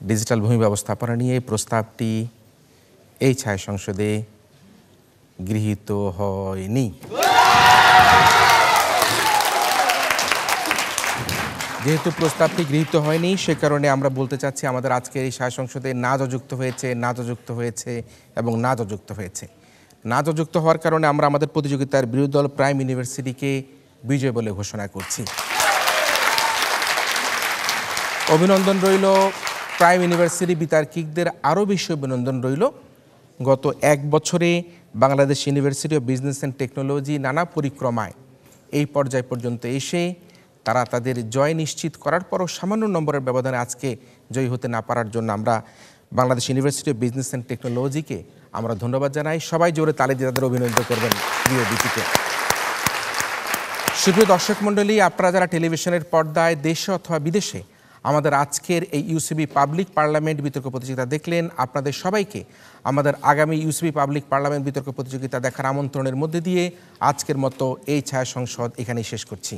ডিজিটাল ভূমি ব্যবস্থাপনা নিয়ে এই প্রস্তাবটি এই ছায়া সংসদে গৃহীত হয়নি যেহেতু প্রস্তাবটি গৃহীত হয়নি সে কারণে আমরা বলতে চাচ্ছি আমাদের আজকের এই শাহ সংসদে নাজ অযুক্ত হয়েছে নাজ অযুক্ত হয়েছে এবং নাজ অযুক্ত হয়েছে নাজ অযুক্ত হওয়ার কারণে আমরা আমাদের প্রতিযোগিতার বিরোধী দল প্রাইম ইউনিভার্সিটিকে বিজয় বলে ঘোষণা করছি অভিনন্দন রইল প্রাইম ইউনিভার্সিটি বিতার্কিকদের আরও বেশি অভিনন্দন রইল গত এক বছরে Bangladesh University of Business and Technology নানা পরিক্রমায় এই পর্যায় পর্যন্ত এসে তারা তাদের জয় নিশ্চিত করার পরও সামান্য নম্বরের ব্যবধানে আজকে জয়ী হতে না পারার জন্য আমরা Bangladesh University of Business and টেকনোলজিকে আমরা ধন্যবাদ জানাই সবাই জোরে তালে দিয়ে তাদের অভিনন্দন করবেন প্রিয় দিতিকে সুপ্রিয় দর্শক মণ্ডলী আপনারা যারা টেলিভিশনের পর্দায় দেশে অথবা বিদেশে আমাদের আজকের এই ইউসিবি পাবলিক পার্লামেন্ট বিতর্ক প্রতিযোগিতা দেখলেন আপনাদের সবাইকে আমাদের আগামী ইউসিবি পাবলিক পার্লামেন্ট বিতর্ক প্রতিযোগিতা দেখার আমন্ত্রণের মধ্যে দিয়ে আজকের মতো এই ছায়া সংসদ এখানেই শেষ করছি